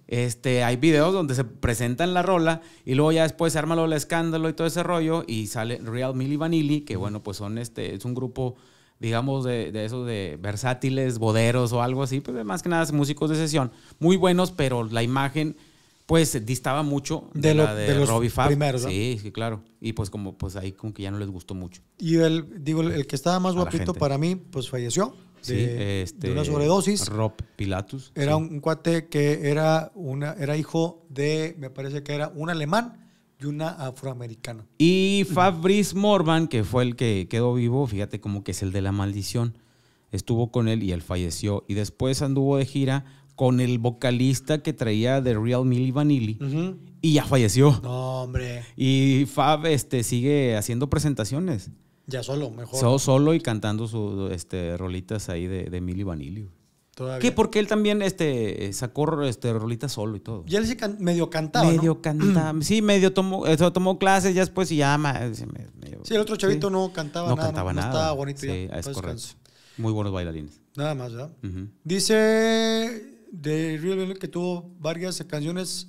Este, hay videos donde se presentan la rola y luego ya después se arma el escándalo y todo ese rollo y sale Real Milli Vanilli, que bueno, pues son este, es un grupo digamos, de, de esos de versátiles, boderos o algo así, pues más que nada músicos de sesión, muy buenos, pero la imagen pues distaba mucho de, de, los Sí, claro. Y pues como pues ahí como que ya no les gustó mucho. Y el digo el, que estaba más guapito para mí pues falleció este, de, una sobredosis. Rob Pilatus. Era un, un, cuate que era una era hijo de me parece que era un alemán y una afroamericana. Y Fabrice Morvan, que fue el que quedó vivo, fíjate como que es el de la maldición. Estuvo con él y él falleció. Y después anduvo de gira con el vocalista que traía de Real Milli Vanilli y ya falleció. No, hombre. Y Fab este, sigue haciendo presentaciones. Ya solo, mejor. solo y cantando sus este, rolitas ahí de, de Milli Vanilli. ¿Qué? porque él también este, eh, sacó este, rolitas solo y todo. Y él sí medio cantaba. Medio cantaba. Mm. sí, medio tomó, tomó clases ya después y ya. Eh, medio, sí, el otro chavito no cantaba no Cantaba nada. estaba bonito sí, Es correcto. Muy buenos bailarines. Nada más, ¿verdad? Dice de Real que tuvo varias canciones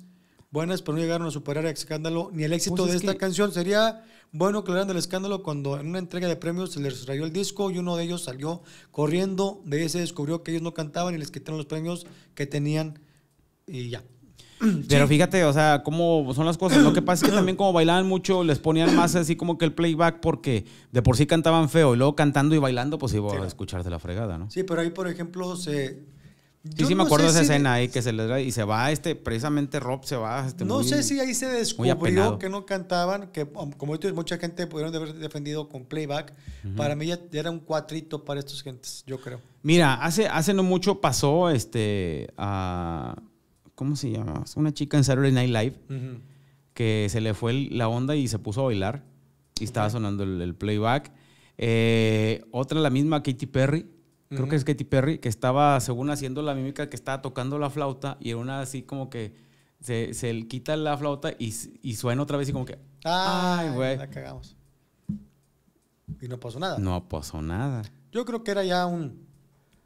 buenas, pero no llegaron a superar el escándalo ni el éxito pues de esta canción. Sería bueno, aclarando el escándalo cuando en una entrega de premios se les rayó el disco y uno de ellos salió corriendo. De ese descubrió que ellos no cantaban y les quitaron los premios que tenían y ya. Pero fíjate, o sea, cómo son las cosas. Lo que pasa es que también como bailaban mucho, les ponían más así como que el playback porque de por sí cantaban feo y luego cantando y bailando, pues iba a escuchar de la fregada, ¿no? Sí, pero ahí, por ejemplo, se, sí, me acuerdo esa escena ahí que se le da y se va este, precisamente Rob se va. Este, no sé si ahí se descubrió que no cantaban, que um, como mucha gente pudieron haber defendido con playback. Para mí ya, era un cuatrito para estos gentes, yo creo. Mira, hace, hace no mucho pasó este a. ¿Cómo se llama? Una chica en Saturday Night Live que se le fue la onda y se puso a bailar. Y estaba sonando el, playback. Eh, otra, la misma Katy Perry creo que es Katy Perry, que estaba, según haciendo la mímica, que estaba tocando la flauta y era una así como que se, se quita la flauta y, suena otra vez y como que... ¡Ay, güey! La cagamos. Y no pasó nada. No pasó nada. Yo creo que era ya un...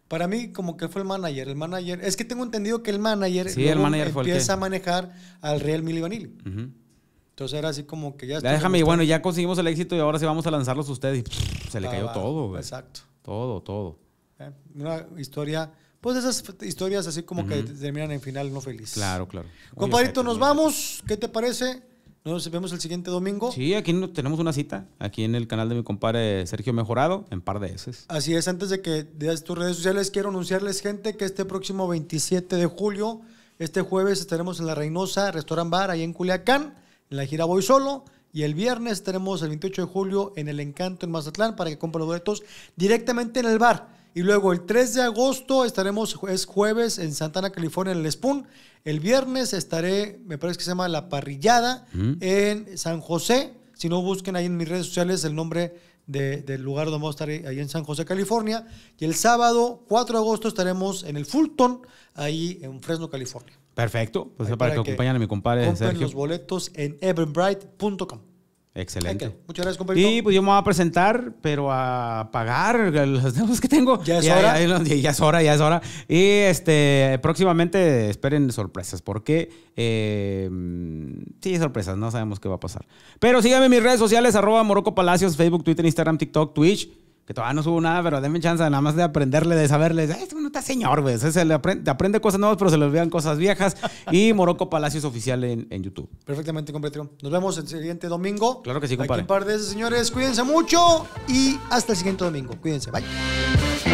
Para mí como que fue el manager, el manager... Es que tengo entendido que el manager, sí, el manager empieza a manejar al Real Mili Entonces era así como que ya... déjame, y bueno, ya conseguimos el éxito y ahora sí vamos a lanzarlos ustedes. Y se le cayó todo, güey. Exacto. Todo, todo. ¿eh? Una historia, pues esas historias así como que terminan en final no feliz. Claro, claro. Compadrito, nos vamos. ¿Qué te parece? Nos vemos el siguiente domingo. Sí, aquí tenemos una cita, aquí en el canal de mi compadre Sergio Mejorado, en par de veces. Así es, antes de que de tus redes sociales, quiero anunciarles, gente, que este próximo 27 de julio, este jueves, estaremos en la Reynosa Restaurant Bar, ahí en Culiacán, en la gira Voy Solo. Y el viernes estaremos el 28 de julio en El Encanto, en Mazatlán, para que compren los directamente en el bar. Y luego el 3 de agosto estaremos, es jueves en Santana, California, en el Spoon. El viernes estaré, me parece que se llama La Parrillada, en San José. Si no, busquen ahí en mis redes sociales el nombre del lugar donde vamos a estar ahí en San José, California. Y el sábado 4 de agosto estaremos en el Fulton, ahí en Fresno, California. Perfecto. Pues para, que, acompañen a mi compadre. Compren los boletos en everbright.com. Excelente. Muchas gracias, compañero. Y pues yo me voy a presentar, pero a pagar los deudas que tengo. Ya es hora. Ya, es hora, ya es hora. Y este, próximamente esperen sorpresas, porque eh, sí, sorpresas, no sabemos qué va a pasar. Pero síganme en mis redes sociales, arroba Morocco Palacios, Facebook, Twitter, Instagram, TikTok, Twitch que todavía no subo nada, pero denme chance nada más de aprenderle, de saberle este no está señor, güey. Se aprende, cosas nuevas, pero se le olvidan cosas viejas. y Morocco Palacios Oficial en, YouTube. Perfectamente, compañero. Nos vemos el siguiente domingo. Claro que sí, compadre. un par de señores. Cuídense mucho y hasta el siguiente domingo. Cuídense. Bye.